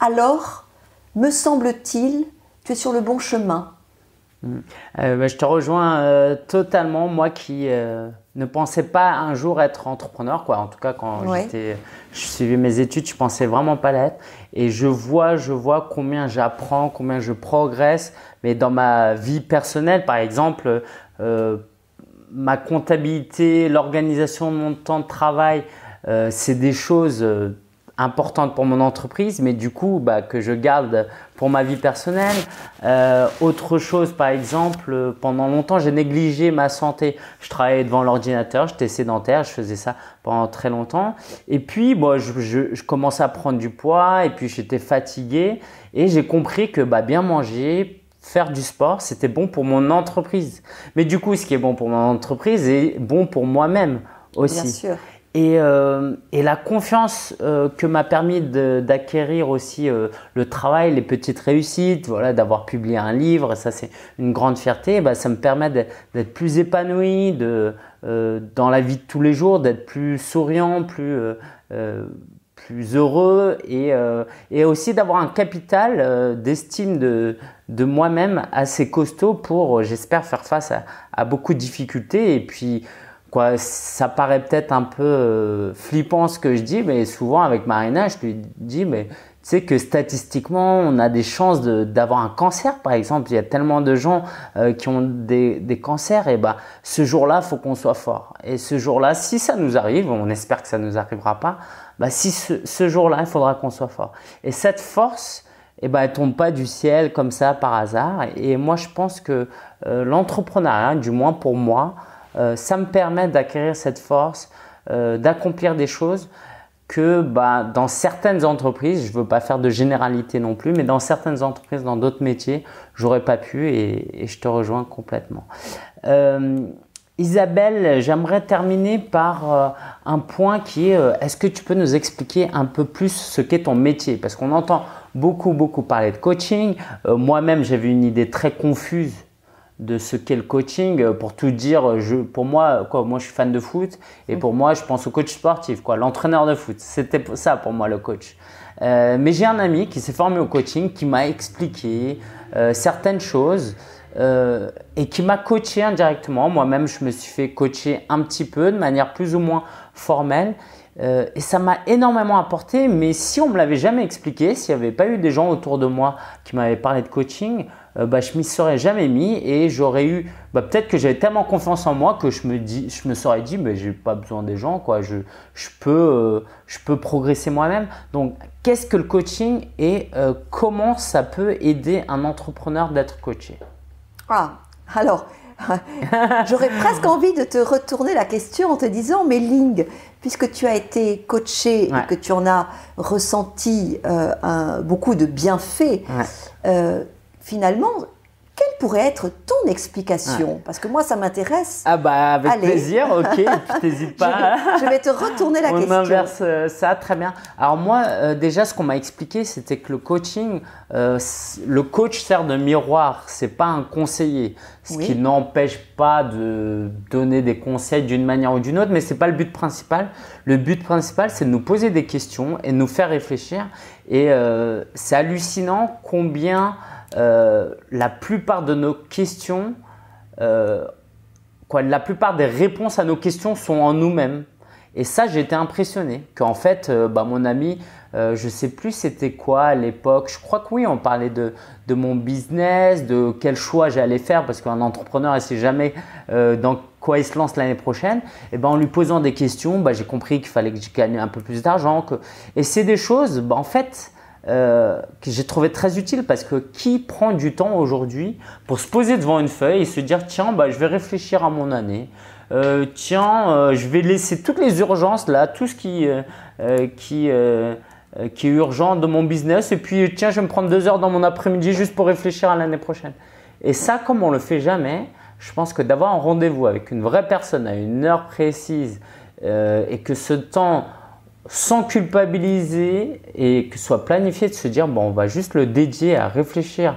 alors, me semble-t-il, tu es sur le bon chemin. Hmm. Euh, bah, je te rejoins euh, totalement, moi qui ne pensais pas un jour être entrepreneur, quoi. En tout cas, quand ouais. je suivais mes études, je pensais vraiment pas l'être. Et je vois, je vois combien j'apprends, combien je progresse. Mais dans ma vie personnelle, par exemple, ma comptabilité, l'organisation de mon temps de travail, euh, c'est des choses euh, importantes pour mon entreprise, mais du coup, bah, que je garde pour ma vie personnelle. Euh, autre chose, par exemple, pendant longtemps, j'ai négligé ma santé. Je travaillais devant l'ordinateur, j'étais sédentaire, je faisais ça pendant très longtemps. Et puis, bon, je, commençais à prendre du poids, et puis j'étais fatigué, et j'ai compris que bah, bien manger, faire du sport, c'était bon pour mon entreprise. Mais du coup, ce qui est bon pour mon entreprise est bon pour moi-même aussi. Bien sûr. Euh, et, la confiance euh, que m'a permis d'acquérir aussi euh, le travail, les petites réussites, voilà, d'avoir publié un livre, ça c'est une grande fierté, bah, ça me permet d'être plus épanoui de, dans la vie de tous les jours, d'être plus souriant, plus, plus heureux et, et aussi d'avoir un capital d'estime de, de moi-même assez costaud pour, j'espère, faire face à, à, beaucoup de difficultés et puis ça paraît peut-être un peu euh, flippant ce que je dis, mais souvent avec Marina, je lui dis, mais tu sais que statistiquement, on a des chances d'avoir un cancer, par exemple. Il y a tellement de gens euh, qui ont des, des, cancers, et bah ce jour-là, il faut qu'on soit fort. Et ce jour-là, si ça nous arrive, on espère que ça ne nous arrivera pas, bah si ce, ce jour-là, il faudra qu'on soit fort. Et cette force, et eh ne bah, elle tombe pas du ciel comme ça par hasard. Et moi, je pense que euh, l'entrepreneuriat, du moins pour moi, euh, ça me permet d'acquérir cette force, euh, d'accomplir des choses que bah, dans certaines entreprises, je ne veux pas faire de généralité non plus, mais dans certaines entreprises, dans d'autres métiers, j'aurais pas pu et, je te rejoins complètement. Euh, Isabelle, j'aimerais terminer par un point qui est, est-ce que tu peux nous expliquer un peu plus ce qu'est ton métier Parce qu'on entend beaucoup, beaucoup parler de coaching. Moi-même, j'avais une idée très confuse de ce qu'est le coaching. Pour tout dire, je, pour moi, quoi, moi je suis fan de foot et pour moi je pense au coach sportif, quoi, l'entraîneur de foot. C'était ça pour moi le coach. Euh, mais j'ai un ami qui s'est formé au coaching, qui m'a expliqué euh, certaines choses euh, et qui m'a coaché indirectement. Moi-même, je me suis fait coacher un petit peu de manière plus ou moins formelle. et ça m'a énormément apporté, mais si on me l'avait jamais expliqué, s'il n'y avait pas eu des gens autour de moi qui m'avaient parlé de coaching, je euh, bah, je m'y serais jamais mis et j'aurais eu, bah, peut-être que j'avais tellement confiance en moi que je me, dis, je me serais dit, mais j'ai pas besoin des gens, quoi, je, je peux, euh, je peux progresser moi-même. Donc, qu'est-ce que le coaching et euh, comment ça peut aider un entrepreneur d'être coaché Ah, alors, *laughs* J'aurais presque envie de te retourner la question en te disant, mais Ling, puisque tu as été coaché et que tu en as ressenti beaucoup de bienfaits, finalement, quelle pourrait être ton explication Parce que moi, ça m'intéresse. Ah bah avec plaisir, ok, n'hésites *laughs* pas. je, vais, te retourner la question. On inverse euh, ça, très bien. Alors moi, euh, déjà, ce qu'on m'a expliqué, c'était que le coaching, euh, le coach sert de miroir, c'est pas un conseiller. Ce qui n'empêche pas de donner des conseils d'une manière ou d'une autre, mais c'est pas le but principal. Le but principal, c'est de nous poser des questions et de nous faire réfléchir. Et c'est hallucinant combien euh, la plupart de nos questions, euh, la plupart des réponses à nos questions sont en nous-mêmes. Et ça, j'ai été impressionné qu'en fait, euh, bah, mon ami, je ne sais plus c'était quoi à l'époque. Je crois que oui, on parlait de, mon business, de quel choix j'allais faire, parce qu'un entrepreneur, il sait jamais dans quoi il se lance l'année prochaine. Et ben, en lui posant des questions, bah, j'ai compris qu'il fallait que je gagne un peu plus d'argent. Que... Et c'est des choses, bah, en fait, euh, que j'ai trouvé très utile parce que qui prend du temps aujourd'hui pour se poser devant une feuille et se dire tiens bah, je vais réfléchir à mon année euh, tiens euh, je vais laisser toutes les urgences là tout ce qui qui qui est urgent de mon business et puis tiens je vais me prendre deux heures dans mon après-midi juste pour réfléchir à l'année prochaine et ça comme on le fait jamais je pense que d'avoir un rendez-vous avec une vraie personne à une heure précise et que ce temps sans culpabiliser et que ce soit planifié de se dire bon on va juste le dédier à réfléchir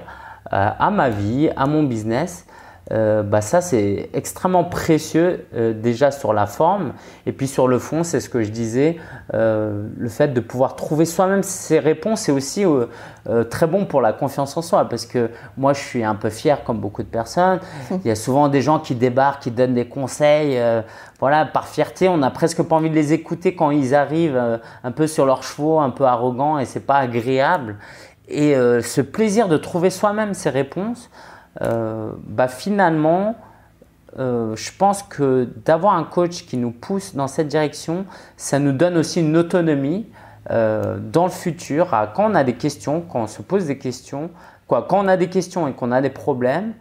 euh, à ma vie, à mon business euh, bah, ça c'est extrêmement précieux euh, déjà sur la forme et puis sur le fond c'est ce que je disais euh, le fait de pouvoir trouver soi-même ses réponses c'est aussi très bon pour la confiance en soi parce que moi je suis un peu fier comme beaucoup de personnes mmh. il y a souvent des gens qui débarquent qui donnent des conseils voilà par fierté on n'a presque pas envie de les écouter quand ils arrivent un peu sur leurs chevaux un peu arrogants et c'est pas agréable et ce plaisir de trouver soi-même ses réponses euh, bah finalement, euh, je pense que d'avoir un coach qui nous pousse dans cette direction, ça nous donne aussi une autonomie euh, dans le futur. quand on a des questions, quand on se pose des questions, quoi, quand on a des questions et qu'on a des problèmes,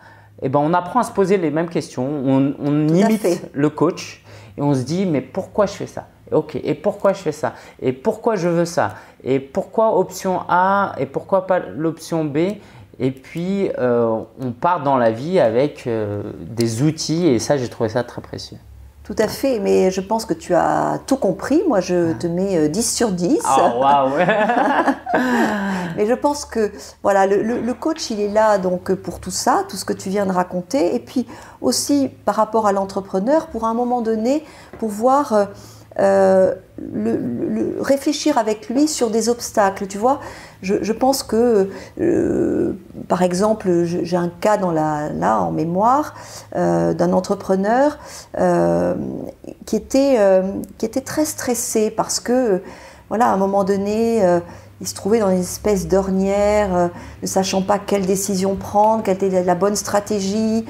et eh ben on apprend à se poser les mêmes questions. On, on imite le coach et on se dit mais pourquoi je fais ça Ok, et pourquoi je fais ça Et pourquoi je veux ça Et pourquoi option A Et pourquoi pas l'option B et puis, euh, on part dans la vie avec euh, des outils, et ça, j'ai trouvé ça très précieux. Tout à fait, mais je pense que tu as tout compris. Moi, je te mets 10 euh, sur 10. Ah, waouh *laughs* mais je pense que voilà, le, le, coach, il est là donc pour tout ça, tout ce que tu viens de raconter. Et puis aussi, par rapport à l'entrepreneur, pour un moment donné, pouvoir euh, le, réfléchir avec lui sur des obstacles. Tu vois, je, pense que, euh, par exemple, j'ai un cas dans la, là en mémoire euh, d'un entrepreneur qui, était, qui était très stressé parce que, voilà, à un moment donné, il se trouvait dans une espèce d'ornière, ne sachant pas quelle décision prendre, quelle était la bonne stratégie.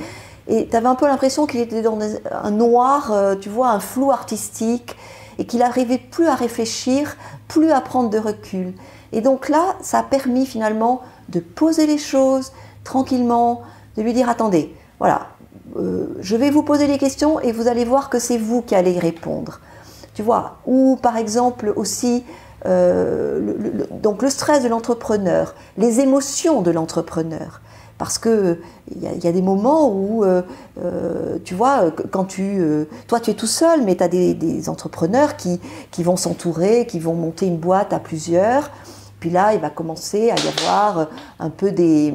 Et tu avais un peu l'impression qu'il était dans un noir, tu vois, un flou artistique et qu'il n'arrivait plus à réfléchir, plus à prendre de recul. Et donc là, ça a permis finalement de poser les choses tranquillement, de lui dire attendez, voilà, euh, je vais vous poser les questions et vous allez voir que c'est vous qui allez y répondre. Tu vois, ou par exemple aussi euh, donc le stress de l'entrepreneur, les émotions de l'entrepreneur. Parce qu'il il euh, y, a des moments où, euh, euh, tu vois, quand tu. toi, tu es tout seul, mais tu as des, entrepreneurs qui, vont s'entourer, qui vont monter une boîte à plusieurs. Puis là, il va commencer à y avoir un peu des.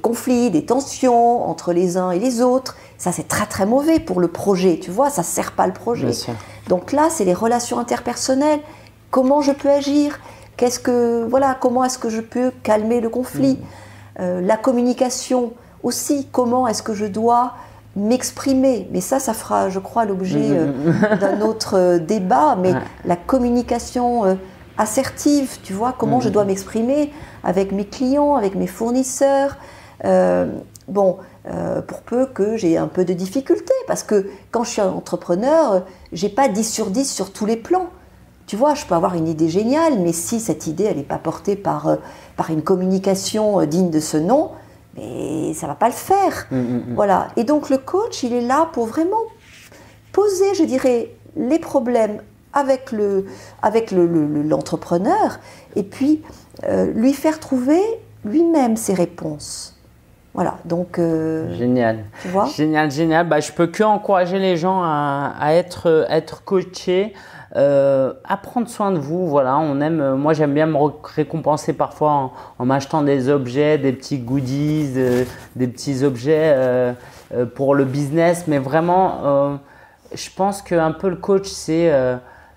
conflits, des tensions entre les uns et les autres. Ça, c'est très très mauvais pour le projet, tu vois, ça ne sert pas le projet. Donc là, c'est les relations interpersonnelles. Comment je peux agir Comment est-ce que je peux calmer le conflit mm. Euh, la communication aussi, comment est-ce que je dois m'exprimer Mais ça, ça fera, je crois, l'objet mm-hmm. euh, d'un autre euh, débat. Mais la communication assertive, tu vois, comment je mm-hmm. dois m'exprimer avec mes clients, avec mes fournisseurs. bon, pour peu que j'ai un peu de difficultés, parce que quand je suis entrepreneur, j'ai pas 10 sur 10 sur tous les plans. Tu vois, je peux avoir une idée géniale, mais si cette idée, elle n'est pas portée par, euh, par une communication euh, digne de ce nom, mais ça va pas le faire. Mm, mm, mm. Voilà. Et donc le coach, il est là pour vraiment poser, je dirais, les problèmes avec le avec l'entrepreneur le, et puis euh, lui faire trouver lui-même ses réponses. Voilà, donc. génial. Tu vois Génial, génial. Bah, je peux que encourager les gens à, à être, être coachés, Apprendre euh, à prendre soin de vous. Voilà, on aime, euh, moi j'aime bien me récompenser parfois en, m'achetant des objets, des petits goodies, des petits objets euh, pour le business. Mais vraiment, je pense qu'un peu le coach, c'est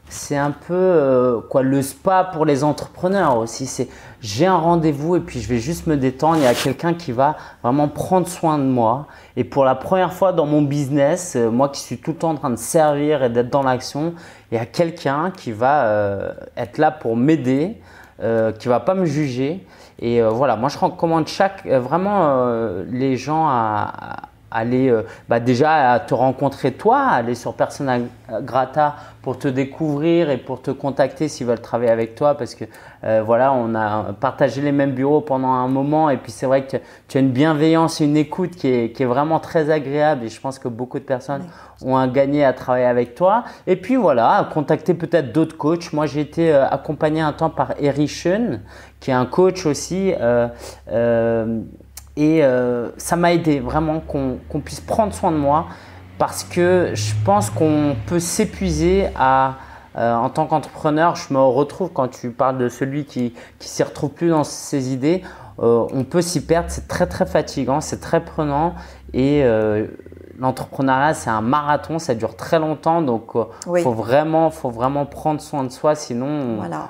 c'est un peu quoi le spa pour les entrepreneurs aussi. C'est j'ai un rendez-vous et puis je vais juste me détendre. Il y a quelqu'un qui va vraiment prendre soin de moi. Et pour la première fois dans mon business, euh, moi qui suis tout le temps en train de servir et d'être dans l'action, il y a quelqu'un qui va euh, être là pour m'aider, euh, qui va pas me juger. Et voilà, moi je recommande chaque, vraiment les gens à aller euh, bah, déjà te rencontrer toi, aller sur Persona Grata pour te découvrir et pour te contacter s'ils veulent travailler avec toi parce que euh, voilà, on a partagé les mêmes bureaux pendant un moment et puis c'est vrai que tu as une bienveillance et une écoute qui est, qui est, vraiment très agréable et je pense que beaucoup de personnes ont un gagné à travailler avec toi. Et puis voilà, contacter peut-être d'autres coachs. Moi, j'ai été euh, accompagné un temps par eric Schoen, qui est un coach aussi. Euh, et euh, ça m'a aidé vraiment qu'on puisse prendre soin de moi parce que je pense qu'on peut s'épuiser euh, en tant qu'entrepreneur, je me retrouve quand tu parles de celui qui ne s'y retrouve plus dans ses idées. Euh, on peut s'y perdre, c'est très très fatigant, c'est très prenant et l'entrepreneuriat c'est un marathon, ça dure très longtemps donc il faut, vraiment, faut vraiment prendre soin de soi sinon voilà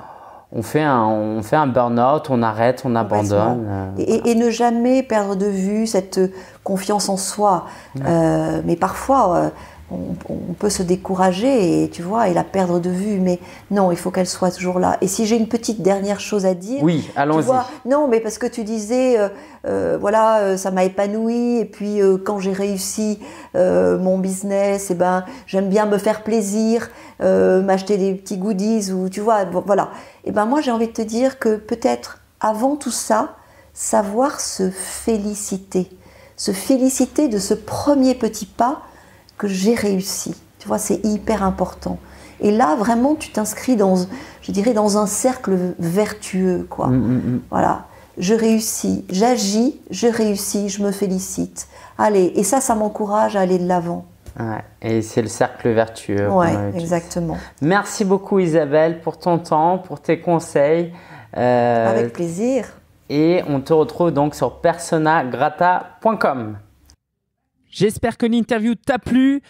on fait un, on fait un burn-out, on arrête, on abandonne. Euh, et, ne jamais perdre de vue cette confiance en soi. Euh, mais parfois, euh, on, peut se décourager et tu vois et la perdre de vue mais non il faut qu'elle soit toujours là et si j'ai une petite dernière chose à dire oui allons-y non mais parce que tu disais euh, euh, voilà euh, ça m'a épanoui et puis quand j'ai réussi mon business et eh ben j'aime bien me faire plaisir m'acheter des petits goodies ou tu vois voilà et eh ben moi j'ai envie de te dire que peut-être avant tout ça savoir se féliciter se féliciter de ce premier petit pas que j'ai réussi. Tu vois, c'est hyper important. Et là, vraiment, tu t'inscris dans, je dirais, dans un cercle vertueux, quoi. Mm, mm, mm. Voilà. Je réussis, j'agis, je réussis, je me félicite. Allez, et ça, ça m'encourage à aller de l'avant. Ouais, et c'est le cercle vertueux. Oui, exactement. Merci beaucoup Isabelle pour ton temps, pour tes conseils. Euh, Avec plaisir. Et on te retrouve donc sur personagrata.com. J'espère que l'interview t'a plu.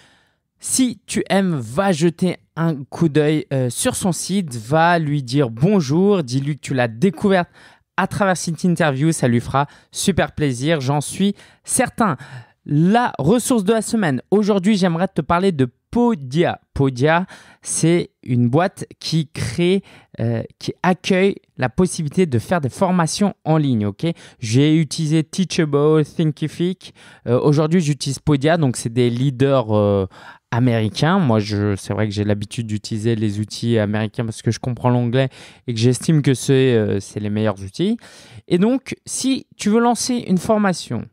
Si tu aimes, va jeter un coup d'œil euh, sur son site, va lui dire bonjour, dis-lui que tu l'as découverte à travers cette interview, ça lui fera super plaisir, j'en suis certain. La ressource de la semaine. Aujourd'hui, j'aimerais te parler de Podia. Podia, c'est une boîte qui crée, euh, qui accueille la possibilité de faire des formations en ligne. Ok, j'ai utilisé Teachable, Thinkific. Euh, aujourd'hui, j'utilise Podia, donc c'est des leaders euh, américains. Moi, c'est vrai que j'ai l'habitude d'utiliser les outils américains parce que je comprends l'anglais et que j'estime que c'est les meilleurs outils. Et donc, si tu veux lancer une formation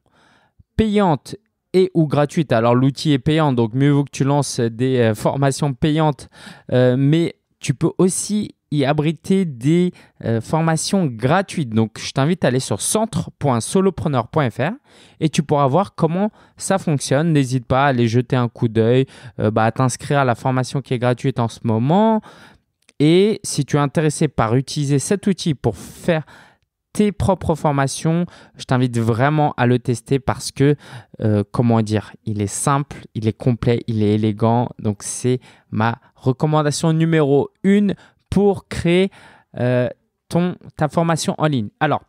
payante et ou gratuite. Alors l'outil est payant, donc mieux vaut que tu lances des euh, formations payantes, euh, mais tu peux aussi y abriter des euh, formations gratuites. Donc je t'invite à aller sur centre.solopreneur.fr et tu pourras voir comment ça fonctionne. N'hésite pas à aller jeter un coup d'œil, bah, à t'inscrire à la formation qui est gratuite en ce moment. Et si tu es intéressé par utiliser cet outil pour faire tes propres formations, je t'invite vraiment à le tester parce que, euh, comment dire, il est simple, il est complet, il est élégant. Donc, c'est ma recommandation numéro une pour créer euh, ton, ta formation en ligne. Alors,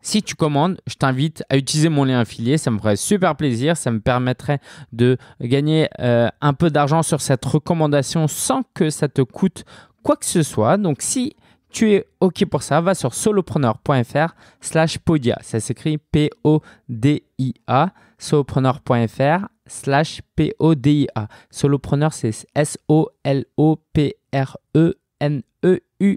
si tu commandes, je t'invite à utiliser mon lien affilié. Ça me ferait super plaisir. Ça me permettrait de gagner euh, un peu d'argent sur cette recommandation sans que ça te coûte quoi que ce soit. Donc, si tu es OK pour ça, va sur solopreneur.fr slash podia. Ça s'écrit P-O-D-I-A, solopreneur.fr slash P-O-D-I-A. Solopreneur, c'est S-O-L-O-P-R-E-N-E-U-R, e e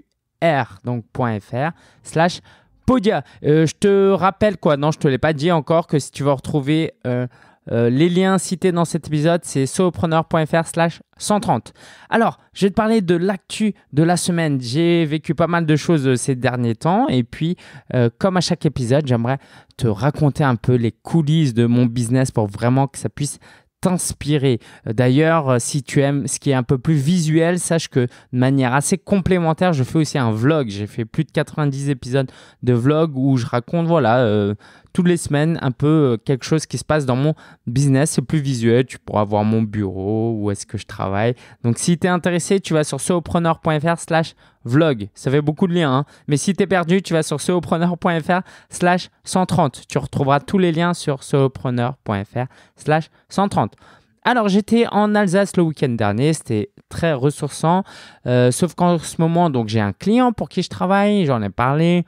donc .fr slash podia. Euh, je te rappelle quoi, non, je te l'ai pas dit encore, que si tu veux retrouver... Euh, euh, les liens cités dans cet épisode, c'est sopreneur.fr slash 130. Alors, je vais te parler de l'actu de la semaine. J'ai vécu pas mal de choses euh, ces derniers temps. Et puis, euh, comme à chaque épisode, j'aimerais te raconter un peu les coulisses de mon business pour vraiment que ça puisse t'inspirer. D'ailleurs, euh, si tu aimes ce qui est un peu plus visuel, sache que de manière assez complémentaire, je fais aussi un vlog. J'ai fait plus de 90 épisodes de vlog où je raconte, voilà, euh, toutes les semaines, un peu euh, quelque chose qui se passe dans mon business. C'est plus visuel. Tu pourras voir mon bureau, où est-ce que je travaille. Donc, si tu es intéressé, tu vas sur sopreneur.fr slash vlog. Ça fait beaucoup de liens. Hein. Mais si tu es perdu, tu vas sur solopreneur.fr slash 130. Tu retrouveras tous les liens sur ceopreneur.fr slash 130. Alors j'étais en Alsace le week-end dernier, c'était très ressourçant, euh, sauf qu'en ce moment donc j'ai un client pour qui je travaille, j'en ai parlé,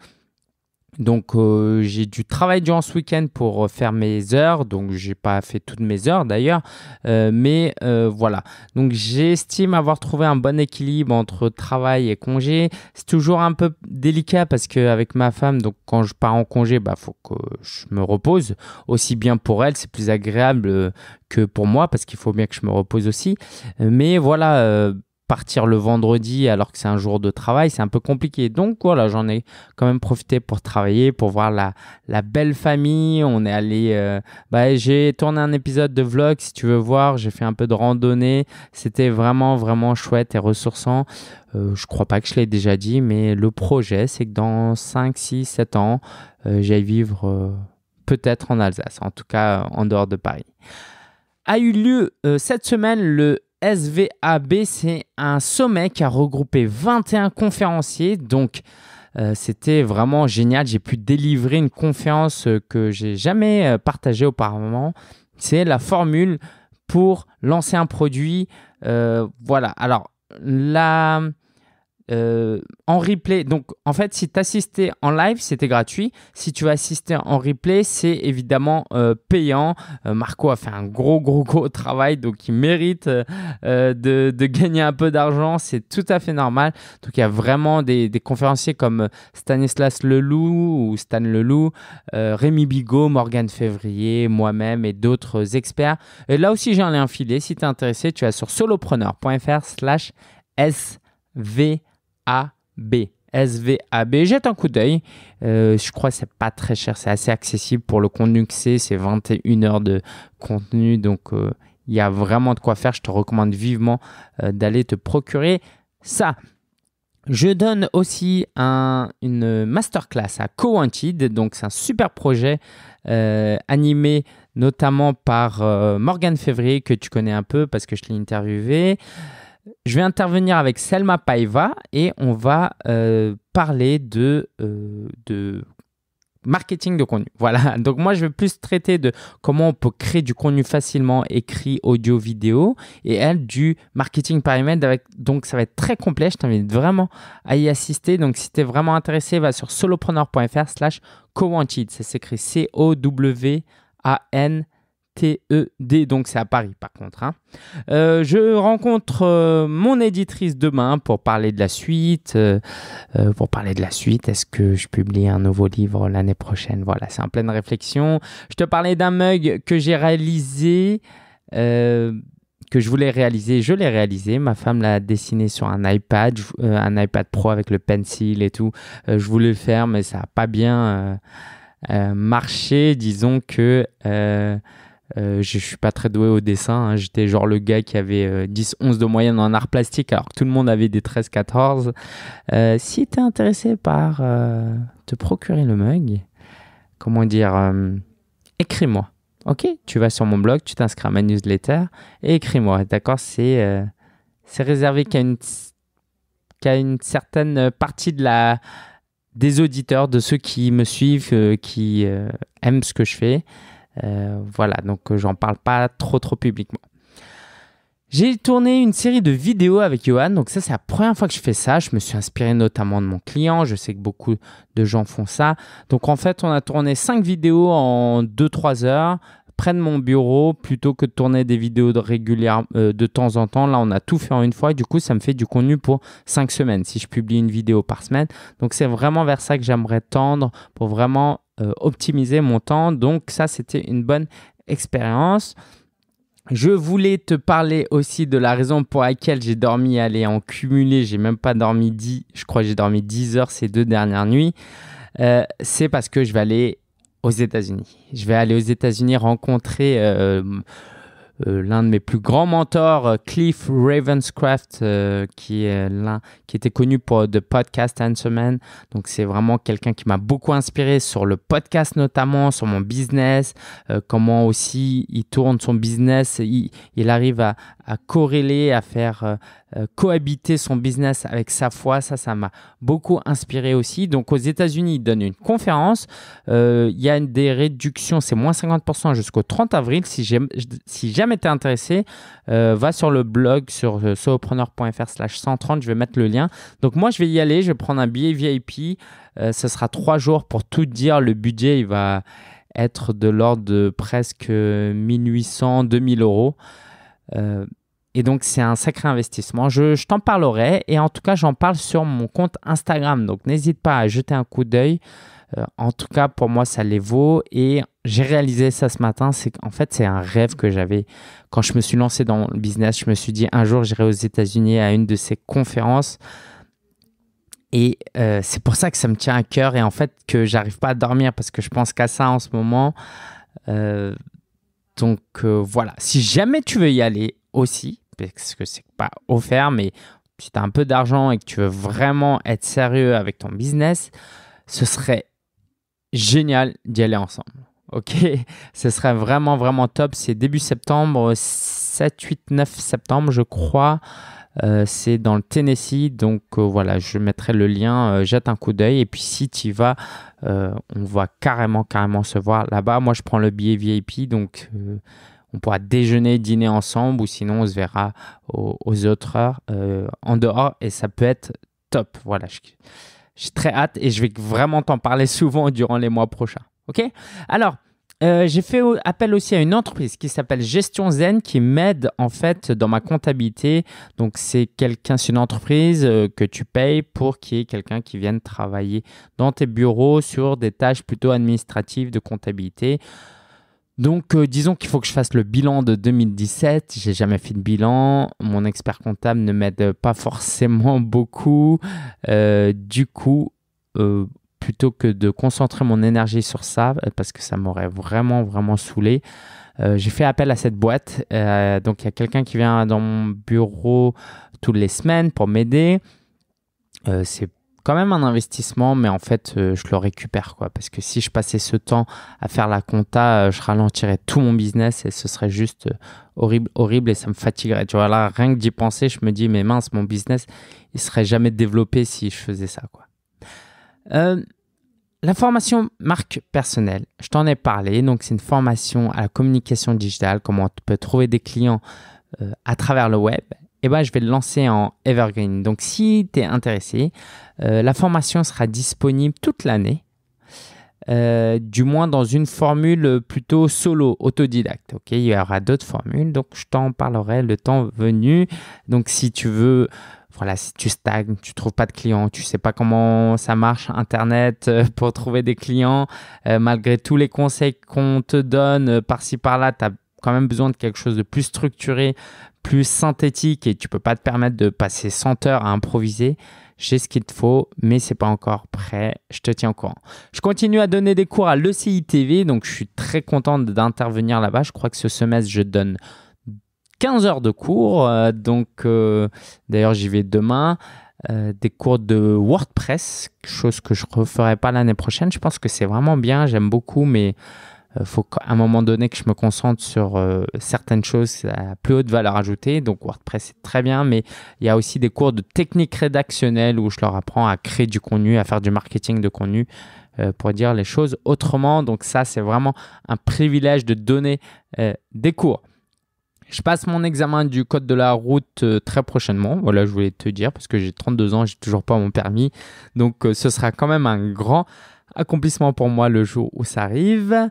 donc euh, j'ai du travail durant ce week-end pour euh, faire mes heures, donc j'ai pas fait toutes mes heures d'ailleurs, euh, mais voilà. Donc j'estime avoir trouvé un bon équilibre entre travail et congé. C'est toujours un peu délicat parce qu'avec ma femme, donc quand je pars en congé, bah faut que je me repose aussi bien pour elle, c'est plus agréable que pour moi parce qu'il faut bien que je me repose aussi. Mais voilà partir le vendredi alors que c'est un jour de travail, c'est un peu compliqué. Donc voilà, j'en ai quand même profité pour travailler, pour voir la, la belle famille. On est allé, euh, bah, j'ai tourné un épisode de vlog si tu veux voir, j'ai fait un peu de randonnée. C'était vraiment, vraiment chouette et ressourçant. Je euh, je crois pas que je l'ai déjà dit, mais le projet, c'est que dans 5, 6, 7 ans, euh, j'aille vivre peut-être en Alsace, en tout cas en dehors de Paris. A eu lieu cette semaine le SVAB, c'est un sommet qui a regroupé 21 conférenciers. Donc, euh, c'était vraiment génial. J'ai pu délivrer une conférence euh, que j'ai jamais euh, partagée auparavant. C'est la formule pour lancer un produit. voilà. Alors, la euh, en replay. Donc, en fait, si tu assistais en live, c'était gratuit. Si tu assister en replay, c'est évidemment euh, payant. Euh, Marco a fait un gros, gros, gros travail, donc il mérite de, gagner un peu d'argent. C'est tout à fait normal. Donc, il y a vraiment des, conférenciers comme Stanislas Leloup ou Stan Leloup, Rémi Bigot, Morgane Février, moi-même et d'autres experts. Et là aussi, j'ai un lien filé. Si tu es intéressé, tu vas sur solopreneur.fr slash SV a SVAB. Jette un coup d'œil. Euh, je crois que c'est pas très cher, c'est assez accessible pour le contenu que c'est. C'est 21 heures de contenu, donc il euh, y a vraiment de quoi faire. Je te recommande vivement euh, d'aller te procurer ça. Je donne aussi une masterclass à co donc c'est un super projet animé notamment par Morgan Février que tu connais un peu parce que je l'ai interviewé. Je vais intervenir avec Selma Paiva et on va euh, parler de, euh, de marketing de contenu. Voilà. *laughs* Donc moi, je vais plus traiter de comment on peut créer du contenu facilement écrit, audio, vidéo, et elle du marketing par email. donc ça va être très complet. Je t'invite vraiment à y assister. Donc si tu es vraiment intéressé, va sur solopreneur.fr slash cowanted. Ça s'écrit C-O-W-A-N. TED, donc c'est à Paris par contre. Hein. Euh, je rencontre euh, mon éditrice demain pour parler de la suite. Euh, pour parler de la suite, est-ce que je publie un nouveau livre l'année prochaine Voilà, c'est en pleine réflexion. Je te parlais d'un mug que j'ai réalisé. que je voulais réaliser, je l'ai réalisé. Ma femme l'a dessiné sur un iPad, un iPad Pro avec le pencil et tout. je voulais le faire, mais ça n'a pas bien marché. Disons que euh, je suis pas très doué au dessin. Hein. J'étais genre le gars qui avait 10, euh, 11 de moyenne en art plastique alors que tout le monde avait des 13, 14. Euh, si tu es intéressé par euh, te procurer le mug, comment dire, écris-moi. Ok, tu vas sur mon blog, tu t'inscris à ma newsletter et écris-moi. D'accord, c'est réservé qu'à une, une certaine partie de la des auditeurs, de ceux qui me suivent, qui aiment ce que je fais. Euh, voilà, donc euh, j'en parle pas trop trop publiquement. J'ai tourné une série de vidéos avec Johan, donc ça c'est la première fois que je fais ça. Je me suis inspiré notamment de mon client, je sais que beaucoup de gens font ça. Donc en fait on a tourné cinq vidéos en deux, trois heures près de mon bureau plutôt que de tourner des vidéos de, euh, de temps en temps. Là on a tout fait en une fois et du coup ça me fait du contenu pour cinq semaines si je publie une vidéo par semaine. Donc c'est vraiment vers ça que j'aimerais tendre pour vraiment euh, optimiser mon temps. Donc ça, c'était une bonne expérience. Je voulais te parler aussi de la raison pour laquelle j'ai dormi, aller en cumulé, j'ai même pas dormi 10, je crois j'ai dormi 10 heures ces deux dernières nuits. Euh, c'est parce que je vais aller aux États-Unis. Je vais aller aux États-Unis rencontrer euh, euh, l'un de mes plus grands mentors, euh, Cliff Ravenscraft, euh, qui, est l'un, qui était connu pour The Podcast Answer Man. Donc, c'est vraiment quelqu'un qui m'a beaucoup inspiré sur le podcast, notamment sur mon business, comment aussi il tourne son business, il arrive à, à corréler, à faire euh, euh, cohabiter son business avec sa foi. Ça, ça m'a beaucoup inspiré aussi. Donc aux États-Unis, il donne une conférence. Euh, il y a des réductions, c'est moins 50% jusqu'au 30 avril. Si, si jamais tu intéressé, va sur le blog sur soopreneur.fr slash 130, je vais mettre le lien. Donc moi, je vais y aller, je vais prendre un billet VIP. ce sera trois jours pour tout dire. Le budget, il va être de l'ordre de presque 1800, 2000 euros. Euh, et donc, c'est un sacré investissement. Je, t'en parlerai et en tout cas, j'en parle sur mon compte Instagram. Donc, n'hésite pas à jeter un coup d'œil. Euh, en tout cas, pour moi, ça les vaut. Et j'ai réalisé ça ce matin. C'est fait, c'est un rêve que j'avais. Quand je me suis lancé dans le business, je me suis dit un jour, j'irai aux États-Unis à une de ces conférences. Et euh, c'est pour ça que ça me tient à cœur et en fait que j'arrive pas à dormir parce que je pense qu'à ça en ce moment. Euh, donc euh, voilà, si jamais tu veux y aller aussi, parce que c'est pas offert, mais si tu as un peu d'argent et que tu veux vraiment être sérieux avec ton business, ce serait génial d'y aller ensemble. *laughs* Ok, ce serait vraiment, vraiment top. C'est début septembre, 7, 8, 9 septembre, je crois. Euh, c'est dans le Tennessee, donc euh, voilà, je mettrai le lien, euh, jette un coup d'œil. Et puis si tu vas, on va carrément, carrément se voir là-bas. Moi, je prends le billet VIP, donc on pourra déjeuner, dîner ensemble, ou sinon on se verra aux, autres heures en dehors, et ça peut être top. Voilà, je j'ai très hâte et je vais vraiment t'en parler *laughs* souvent durant les mois prochains. Ok Alors, euh, j'ai fait appel aussi à une entreprise qui s'appelle Gestion Zen qui m'aide en fait dans ma comptabilité. Donc c'est quelqu'un, c'est une entreprise euh, que tu payes pour qu'il y ait quelqu'un qui vienne travailler dans tes bureaux sur des tâches plutôt administratives de comptabilité. Donc, euh, disons qu'il faut que je fasse le bilan de 2017. J'ai jamais fait de bilan. Mon expert comptable ne m'aide pas forcément beaucoup. du coup, plutôt que de concentrer mon énergie sur ça, euh, parce que ça m'aurait vraiment, vraiment saoulé, euh, j'ai fait appel à cette boîte. Euh, donc, il y a quelqu'un qui vient dans mon bureau toutes les semaines pour m'aider. c'est quand même un investissement, mais en fait, je le récupère, quoi. Parce que si je passais ce temps à faire la compta, je ralentirais tout mon business et ce serait juste horrible, horrible et ça me fatiguerait. Tu vois, là, rien que d'y penser, je me dis, mais mince, mon business, il serait jamais développé si je faisais ça, quoi. La formation marque personnelle, je t'en ai parlé, donc c'est une formation à la communication digitale, comment tu peux trouver des clients euh, à travers le web. Et eh ben, je vais le lancer en Evergreen. Donc si tu es intéressé, euh, la formation sera disponible toute l'année, euh, du moins dans une formule plutôt solo, autodidacte. Ok, Il y aura d'autres formules, donc je t'en parlerai le temps venu. Donc si tu veux voilà, si tu stagnes, tu trouves pas de clients, tu sais pas comment ça marche Internet euh, *laughs* pour trouver des clients, euh, malgré tous les conseils qu'on te donne euh, par-ci par-là, tu as quand même besoin de quelque chose de plus structuré, plus synthétique et tu peux pas te permettre de passer 100 heures à improviser. J'ai ce qu'il te faut, mais c'est pas encore prêt. Je te tiens au courant. Je continue à donner des cours à l'ECI TV, donc je suis très contente d'intervenir là-bas. Je crois que ce semestre, je donne 15 heures de cours. Euh, donc, euh, d'ailleurs, j'y vais demain. Euh, des cours de WordPress, chose que je ne referai pas l'année prochaine. Je pense que c'est vraiment bien, j'aime beaucoup, mais il faut qu'à un moment donné que je me concentre sur certaines choses à plus haute valeur ajoutée. Donc WordPress, c'est très bien, mais il y a aussi des cours de technique rédactionnelle où je leur apprends à créer du contenu, à faire du marketing de contenu pour dire les choses autrement. Donc ça, c'est vraiment un privilège de donner des cours. Je passe mon examen du code de la route euh, très prochainement. Voilà, je voulais te dire parce que j'ai 32 ans, j'ai toujours pas mon permis. Donc euh, ce sera quand même un grand accomplissement pour moi le jour où ça arrive.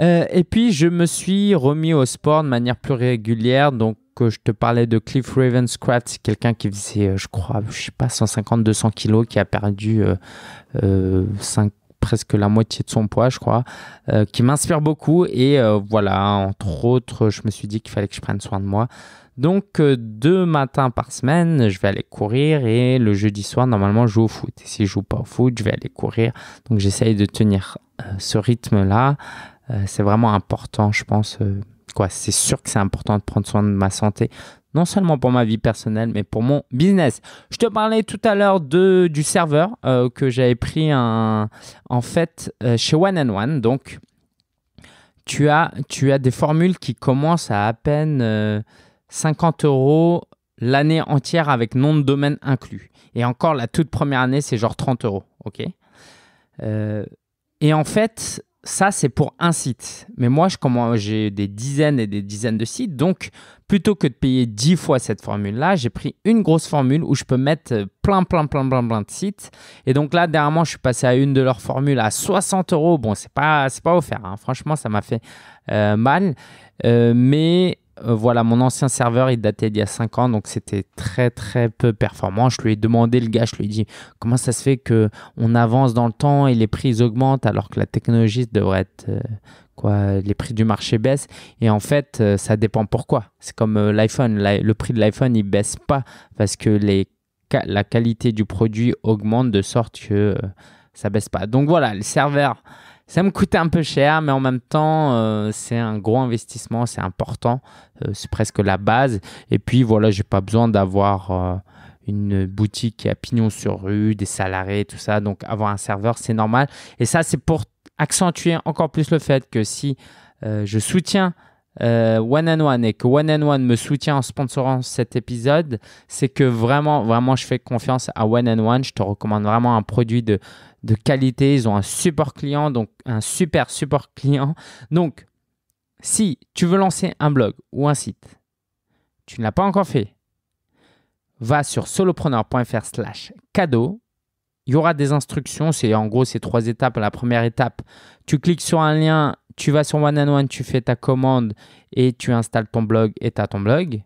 Euh, et puis je me suis remis au sport de manière plus régulière. Donc je te parlais de Cliff Raven c'est quelqu'un qui faisait, je crois, je sais pas, 150-200 kilos, qui a perdu 5 presque la moitié de son poids, je crois, euh, qui m'inspire beaucoup. Et euh, voilà, entre autres, je me suis dit qu'il fallait que je prenne soin de moi. Donc, euh, deux matins par semaine, je vais aller courir et le jeudi soir, normalement, je joue au foot. Et si je joue pas au foot, je vais aller courir. Donc, j'essaye de tenir ce rythme-là. c'est vraiment important, je pense. quoi, c'est sûr que c'est important de prendre soin de ma santé, non seulement pour ma vie personnelle, mais pour mon business. Je te parlais tout à l'heure du serveur euh, que j'avais pris un, en fait euh, chez One and One. Donc, tu as, tu as des formules qui commencent à à peine 50 euh, euros l'année entière avec nom de domaine inclus. Et encore, la toute première année, c'est genre 30 euros. OK Et en fait, ça, c'est pour un site. Mais moi, j'ai des dizaines et des dizaines de sites. Donc, plutôt que de payer 10 fois cette formule-là, j'ai pris une grosse formule où je peux mettre plein, plein, plein, plein, plein de sites. Et donc là, dernièrement, je suis passé à une de leurs formules à 60 euros. Bon, c'est pas, pas offert. Franchement, ça m'a fait mal. mais voilà, mon ancien serveur, il datait d'il y a 5 ans, donc c'était très très peu performant. Je lui ai demandé, le gars, je lui ai dit, comment ça se fait que on avance dans le temps et les prix augmentent alors que la technologie devrait être les prix du marché baissent et en fait, euh, ça dépend pourquoi. C'est comme euh, l'iPhone. Le prix de l'iPhone, il baisse pas parce que les, la qualité du produit augmente de sorte que euh, ça baisse pas. Donc voilà, le serveur, ça me coûtait un peu cher, mais en même temps, c'est un gros investissement, c'est important, c'est presque la base. Et puis voilà, j'ai pas besoin d'avoir une boutique à pignon sur rue, des salariés, tout ça. Donc avoir un serveur, c'est normal. Et ça, c'est pour accentuer encore plus le fait que si euh, je soutiens OneN euh, One One et que One and One me soutient en sponsorant cet épisode, c'est que vraiment, vraiment, je fais confiance à One and One. Je te recommande vraiment un produit de, qualité. Ils ont un super client, donc un super support client. Donc, si tu veux lancer un blog ou un site, tu ne l'as pas encore fait, va sur solopreneur.fr slash cadeau il y aura des instructions. C'est en gros ces trois étapes. La première étape, tu cliques sur un lien, tu vas sur One and One, tu fais ta commande et tu installes ton blog et tu as ton blog.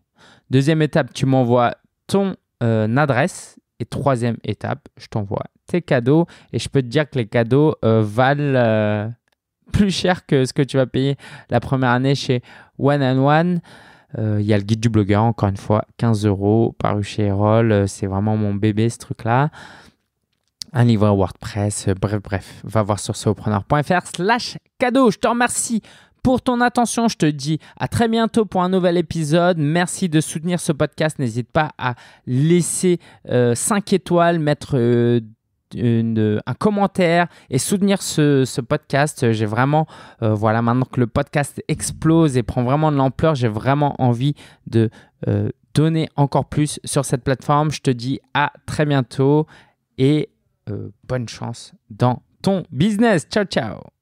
Deuxième étape, tu m'envoies ton euh, adresse. Et troisième étape, je t'envoie tes cadeaux. Et je peux te dire que les cadeaux euh, valent euh, *laughs* plus cher que ce que tu vas payer la première année chez One and One. Il y a le guide du blogueur, encore une fois, 15 euros paru chez Erol. C'est vraiment mon bébé ce truc-là un livre WordPress. Euh, bref, bref, va voir sur sopreneur.fr slash cadeau. Je te remercie pour ton attention. Je te dis à très bientôt pour un nouvel épisode. Merci de soutenir ce podcast. N'hésite pas à laisser 5 euh, étoiles, mettre euh, un commentaire et soutenir ce, podcast. J'ai vraiment, voilà, maintenant que le podcast explose et prend vraiment de l'ampleur, j'ai vraiment envie de donner encore plus sur cette plateforme. Je te dis à très bientôt et euh, bonne chance dans ton business. Ciao, ciao